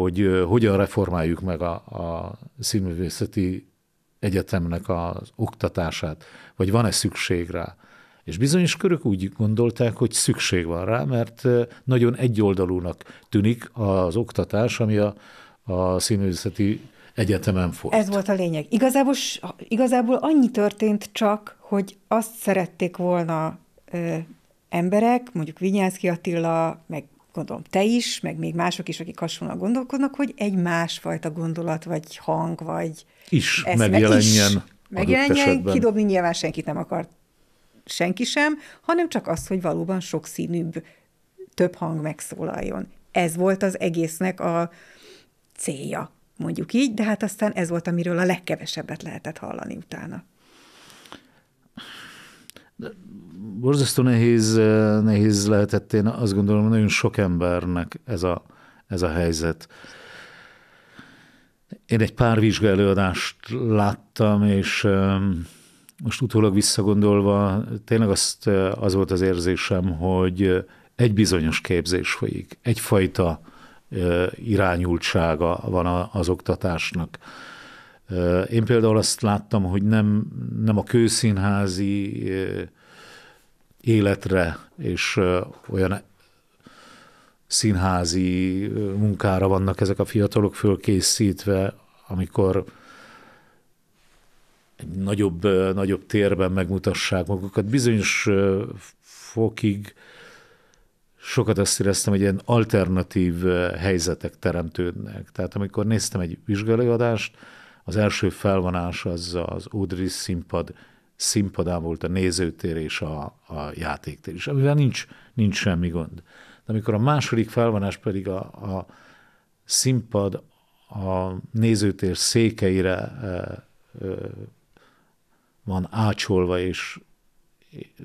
hogy hogyan reformáljuk meg a, a színművészeti egyetemnek az oktatását, vagy van-e szükség rá. És bizonyos körök úgy gondolták, hogy szükség van rá, mert nagyon egyoldalúnak tűnik az oktatás, ami a, a színművészeti egyetemen folyt. Ez volt a lényeg. Igazából, igazából annyi történt csak, hogy azt szerették volna ö, emberek, mondjuk Vinyánszki Attila, meg gondolom te is, meg még mások is, akik hasonlóan gondolkodnak, hogy egy másfajta gondolat, vagy hang, vagy... Is eszme, megjelenjen. Is megjelenjen, kidobni nyilván senkit nem akart senki sem, hanem csak az, hogy valóban sokszínűbb, több hang megszólaljon. Ez volt az egésznek a célja, mondjuk így, de hát aztán ez volt, amiről a legkevesebbet lehetett hallani utána. De borzasztó nehéz, nehéz lehetett, én azt gondolom, nagyon sok embernek ez a, ez a helyzet. Én egy pár vizsgaelőadást láttam, és most utólag visszagondolva, tényleg azt, az volt az érzésem, hogy egy bizonyos képzés folyik, egyfajta irányultsága van az oktatásnak. Én például azt láttam, hogy nem, nem a kőszínházi életre és olyan színházi munkára vannak ezek a fiatalok fölkészítve, amikor egy nagyobb, nagyobb térben megmutassák magukat. Bizonyos fokig sokat azt éreztem, hogy ilyen alternatív helyzetek teremtődnek. Tehát amikor néztem egy vizsgálóadást, az első felvonás az az Audrey színpad színpadán volt a nézőtér és a, a játéktér is, amivel nincs, nincs semmi gond. De amikor a második felvonás pedig a, a színpad a nézőtér székeire e, e, van ácsolva, és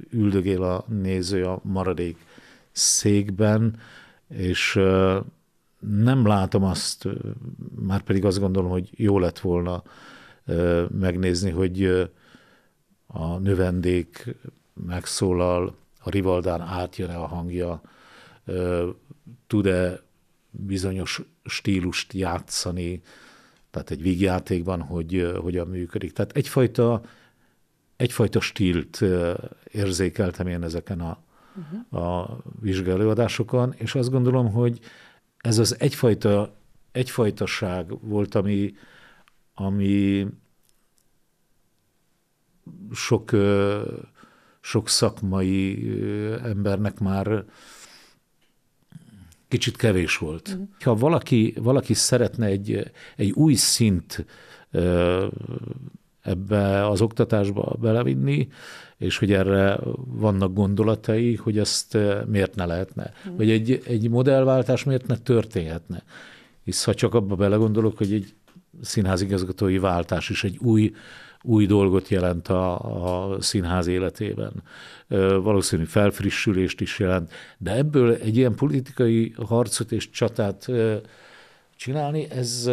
üldögél a néző a maradék székben, és e, nem látom azt, e, már pedig azt gondolom, hogy jó lett volna e, megnézni, hogy e, a növendék megszólal, a rivaldán átjön-e a hangja, tud-e bizonyos stílust játszani, tehát egy vígjátékban, hogy hogyan működik. Tehát egyfajta, egyfajta stílt érzékeltem én ezeken a, uh-huh. a vizsgálóadásokon, és azt gondolom, hogy ez az egyfajta, egyfajtaság volt, ami, ami sok, sok szakmai embernek már kicsit kevés volt. Uh-huh. Ha valaki, valaki szeretne egy, egy új szint ebbe az oktatásba belevinni, és hogy erre vannak gondolatai, hogy ezt miért ne lehetne. Uh-huh. Vagy egy, egy modellváltás miért ne történhetne. Hisz ha csak abba belegondolok, hogy egy színházigazgatói váltás is egy új új dolgot jelent a, a színház életében. Valószínű felfrissülést is jelent, de ebből egy ilyen politikai harcot és csatát csinálni, ez,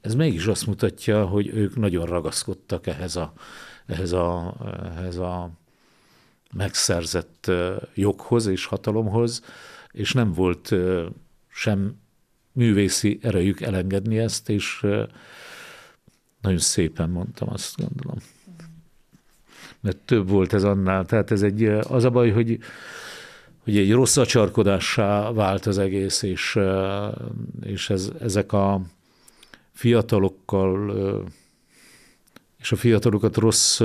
ez mégis azt mutatja, hogy ők nagyon ragaszkodtak ehhez a, ehhez a, ehhez a megszerzett joghoz és hatalomhoz, és nem volt sem művészi erejük elengedni ezt, és nagyon szépen mondtam, azt gondolom. Mert több volt ez annál. Tehát ez egy, az a baj, hogy, hogy egy rossz acsarkodássá vált az egész, és, és ez, ezek a fiatalokkal, és a fiatalokat rossz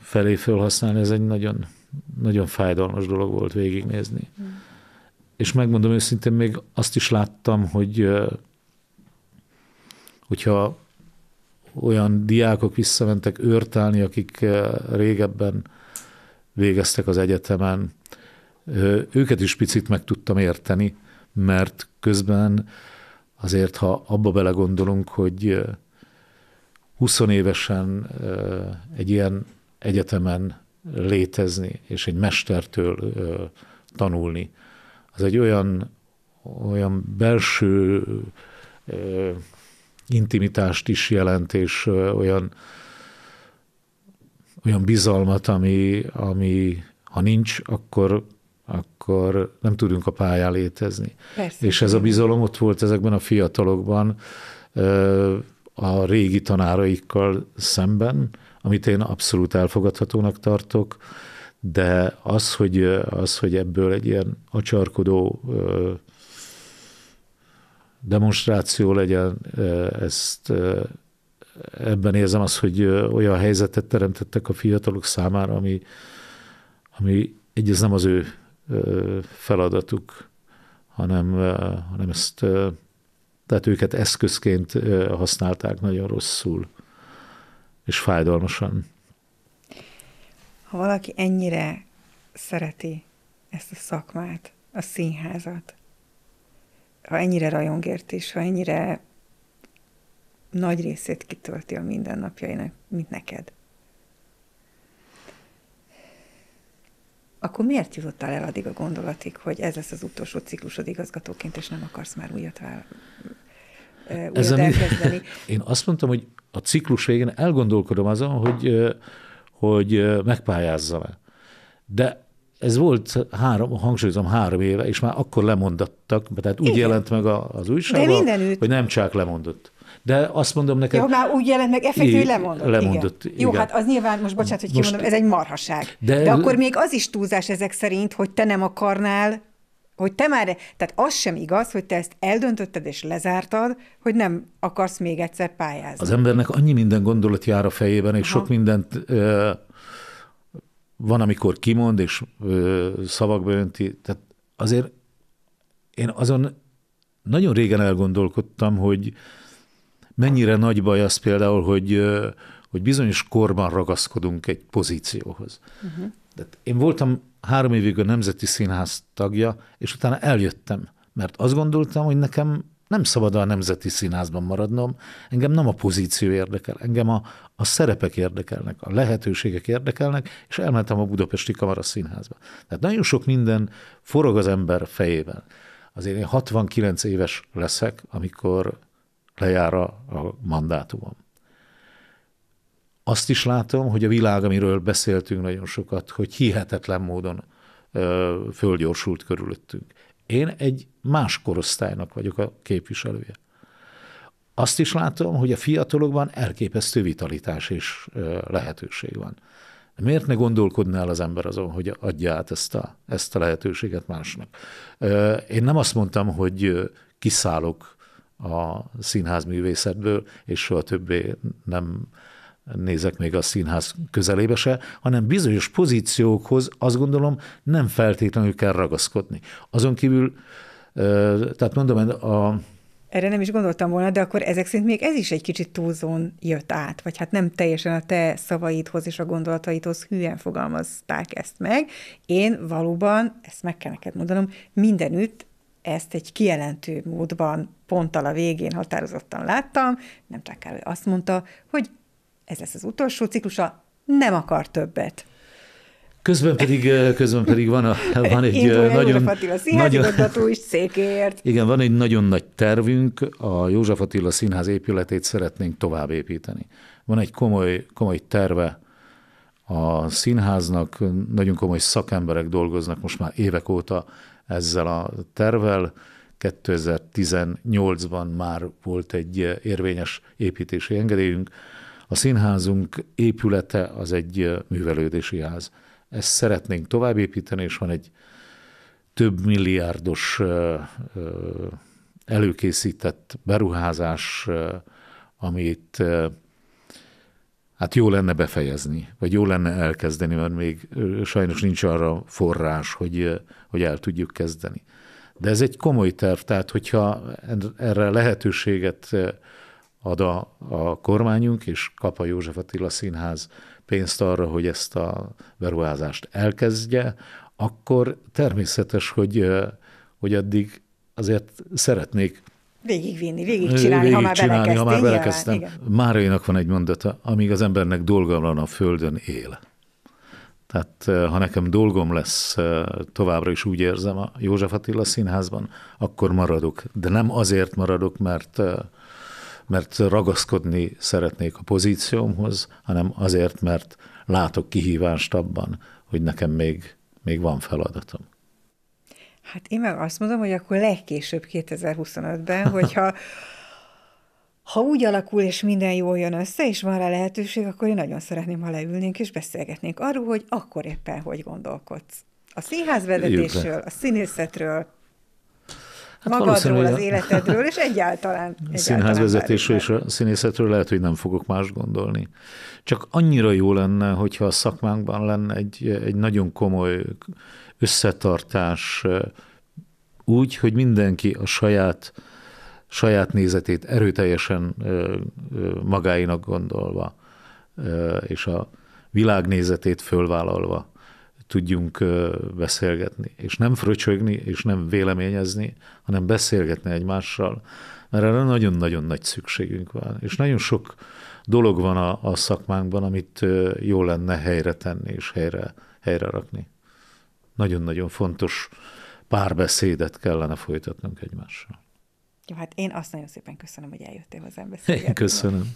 felé felhasználni, ez egy nagyon, nagyon fájdalmas dolog volt végignézni. Mm. És megmondom őszintén, még azt is láttam, hogy hogyha olyan diákok visszamentek őrtálni, akik eh, régebben végeztek az egyetemen, eh, őket is picit meg tudtam érteni, mert közben azért, ha abba belegondolunk, hogy 20 eh, évesen egy ilyen egyetemen létezni, és egy mestertől tanulni, az egy olyan, olyan belső intimitást is jelent, és olyan, olyan bizalmat, ami, ami ha nincs, akkor, akkor nem tudunk a pályán létezni. Persze. És ez a bizalom ott volt ezekben a fiatalokban, a régi tanáraikkal szemben, amit én abszolút elfogadhatónak tartok, de az, hogy, az, hogy ebből egy ilyen acsarkodó demonstráció legyen, e, ezt e, ebben érzem azt, hogy e, olyan helyzetet teremtettek a fiatalok számára, ami, ami egy, ez nem az ő feladatuk, hanem, hanem ezt, tehát őket eszközként használták nagyon rosszul, és fájdalmasan. Ha valaki ennyire szereti ezt a szakmát, a színházat, ha ennyire rajongért is, ha ennyire nagy részét kitölti a mindennapjainak, mint neked. Akkor miért jutottál el addig a gondolatig, hogy ez lesz az utolsó ciklusod igazgatóként, és nem akarsz már újat, vál... Hát újat ez elkezdeni? Én azt mondtam, hogy a ciklus végén elgondolkodom azon, hogy, hogy megpályázzam-e. De ez volt három, hangsúlyozom, három éve, és már akkor lemondattak, tehát úgy Igen. jelent meg az újság, hogy nem csak lemondott. De azt mondom neked... Jó, már úgy jelent meg, effektív lemondott. Lemondott, igen. igen. Jó, hát az nyilván, most bocsánat, hogy most, ez egy marhaság. De, de akkor még az is túlzás ezek szerint, hogy te nem akarnál hogy te már, tehát az sem igaz, hogy te ezt eldöntötted és lezártad, hogy nem akarsz még egyszer pályázni. Az embernek annyi minden gondolat jár a fejében, és Aha. sok mindent Uh, van, amikor kimond és ö, szavakba önti, tehát azért én azon nagyon régen elgondolkodtam, hogy mennyire nagy baj az például, hogy, ö, hogy bizonyos korban ragaszkodunk egy pozícióhoz. Uh-huh. Tehát én voltam három évig a Nemzeti Színház tagja, és utána eljöttem, mert azt gondoltam, hogy nekem nem szabad a nemzeti színházban maradnom, engem nem a pozíció érdekel, engem a, a szerepek érdekelnek, a lehetőségek érdekelnek, és elmentem a Budapesti Kamara Színházba. Tehát nagyon sok minden forog az ember fejében. Azért én 69 éves leszek, amikor lejár a, a mandátumom. Azt is látom, hogy a világ, amiről beszéltünk nagyon sokat, hogy hihetetlen módon ö, fölgyorsult körülöttünk. Én egy más korosztálynak vagyok a képviselője. Azt is látom, hogy a fiatalokban elképesztő vitalitás és lehetőség van. Miért ne el az ember azon, hogy adja át ezt a, ezt a lehetőséget másnak? Én nem azt mondtam, hogy kiszállok a színházművészetből, és soha többé nem nézek még a színház közelébe se, hanem bizonyos pozíciókhoz azt gondolom nem feltétlenül kell ragaszkodni. Azon kívül, tehát mondom, a, erre nem is gondoltam volna, de akkor ezek szerint még ez is egy kicsit túlzón jött át, vagy hát nem teljesen a te szavaidhoz és a gondolataidhoz hülyen fogalmazták ezt meg. Én valóban, ezt meg kell neked mondanom, mindenütt ezt egy kijelentő módban ponttal a végén határozottan láttam, nem csak kell, hogy azt mondta, hogy ez lesz az utolsó ciklusa, nem akar többet. Közben pedig, közben pedig van, a, van egy Indul nagyon... Attila nagyon, is székért. Igen, van egy nagyon nagy tervünk, a József Attila Színház épületét szeretnénk tovább építeni. Van egy komoly, komoly terve a színháznak, nagyon komoly szakemberek dolgoznak most már évek óta ezzel a tervel. 2018-ban már volt egy érvényes építési engedélyünk, a színházunk épülete az egy művelődési ház. Ezt szeretnénk továbbépíteni, és van egy több milliárdos előkészített beruházás, amit hát jó lenne befejezni, vagy jó lenne elkezdeni, mert még sajnos nincs arra forrás, hogy, hogy el tudjuk kezdeni. De ez egy komoly terv, tehát hogyha erre lehetőséget ad a, a kormányunk, és kap a József Attila Színház pénzt arra, hogy ezt a beruházást elkezdje, akkor természetes, hogy, hogy addig azért szeretnék Végigvinni, végigcsinálni, végigcsinálni, ha már belekezdtél. már belekezdtem. Márainak van egy mondata, amíg az embernek dolga van a földön, él. Tehát ha nekem dolgom lesz, továbbra is úgy érzem a József Attila Színházban, akkor maradok. De nem azért maradok, mert mert ragaszkodni szeretnék a pozíciómhoz, hanem azért, mert látok kihívást abban, hogy nekem még, még van feladatom. Hát én meg azt mondom, hogy akkor legkésőbb 2025-ben, hogyha ha úgy alakul, és minden jól jön össze, és van rá lehetőség, akkor én nagyon szeretném, ha leülnénk és beszélgetnénk arról, hogy akkor éppen hogy gondolkodsz. A színház vezetésről, a színészetről, Hát magadról, az életedről, és egyáltalán. A színházvezetésről és a színészetről lehet, hogy nem fogok más gondolni. Csak annyira jó lenne, hogyha a szakmánkban lenne egy, egy nagyon komoly összetartás, úgy, hogy mindenki a saját saját nézetét erőteljesen magáinak gondolva, és a világnézetét fölvállalva tudjunk beszélgetni, és nem fröcsögni, és nem véleményezni, hanem beszélgetni egymással, mert erre nagyon-nagyon nagy szükségünk van, és nagyon sok dolog van a, a szakmánkban, amit jó lenne helyre tenni és helyre, helyre rakni. Nagyon-nagyon fontos párbeszédet kellene folytatnunk egymással. Jó, hát én azt nagyon szépen köszönöm, hogy eljöttél hozzám beszélgetni. Én köszönöm.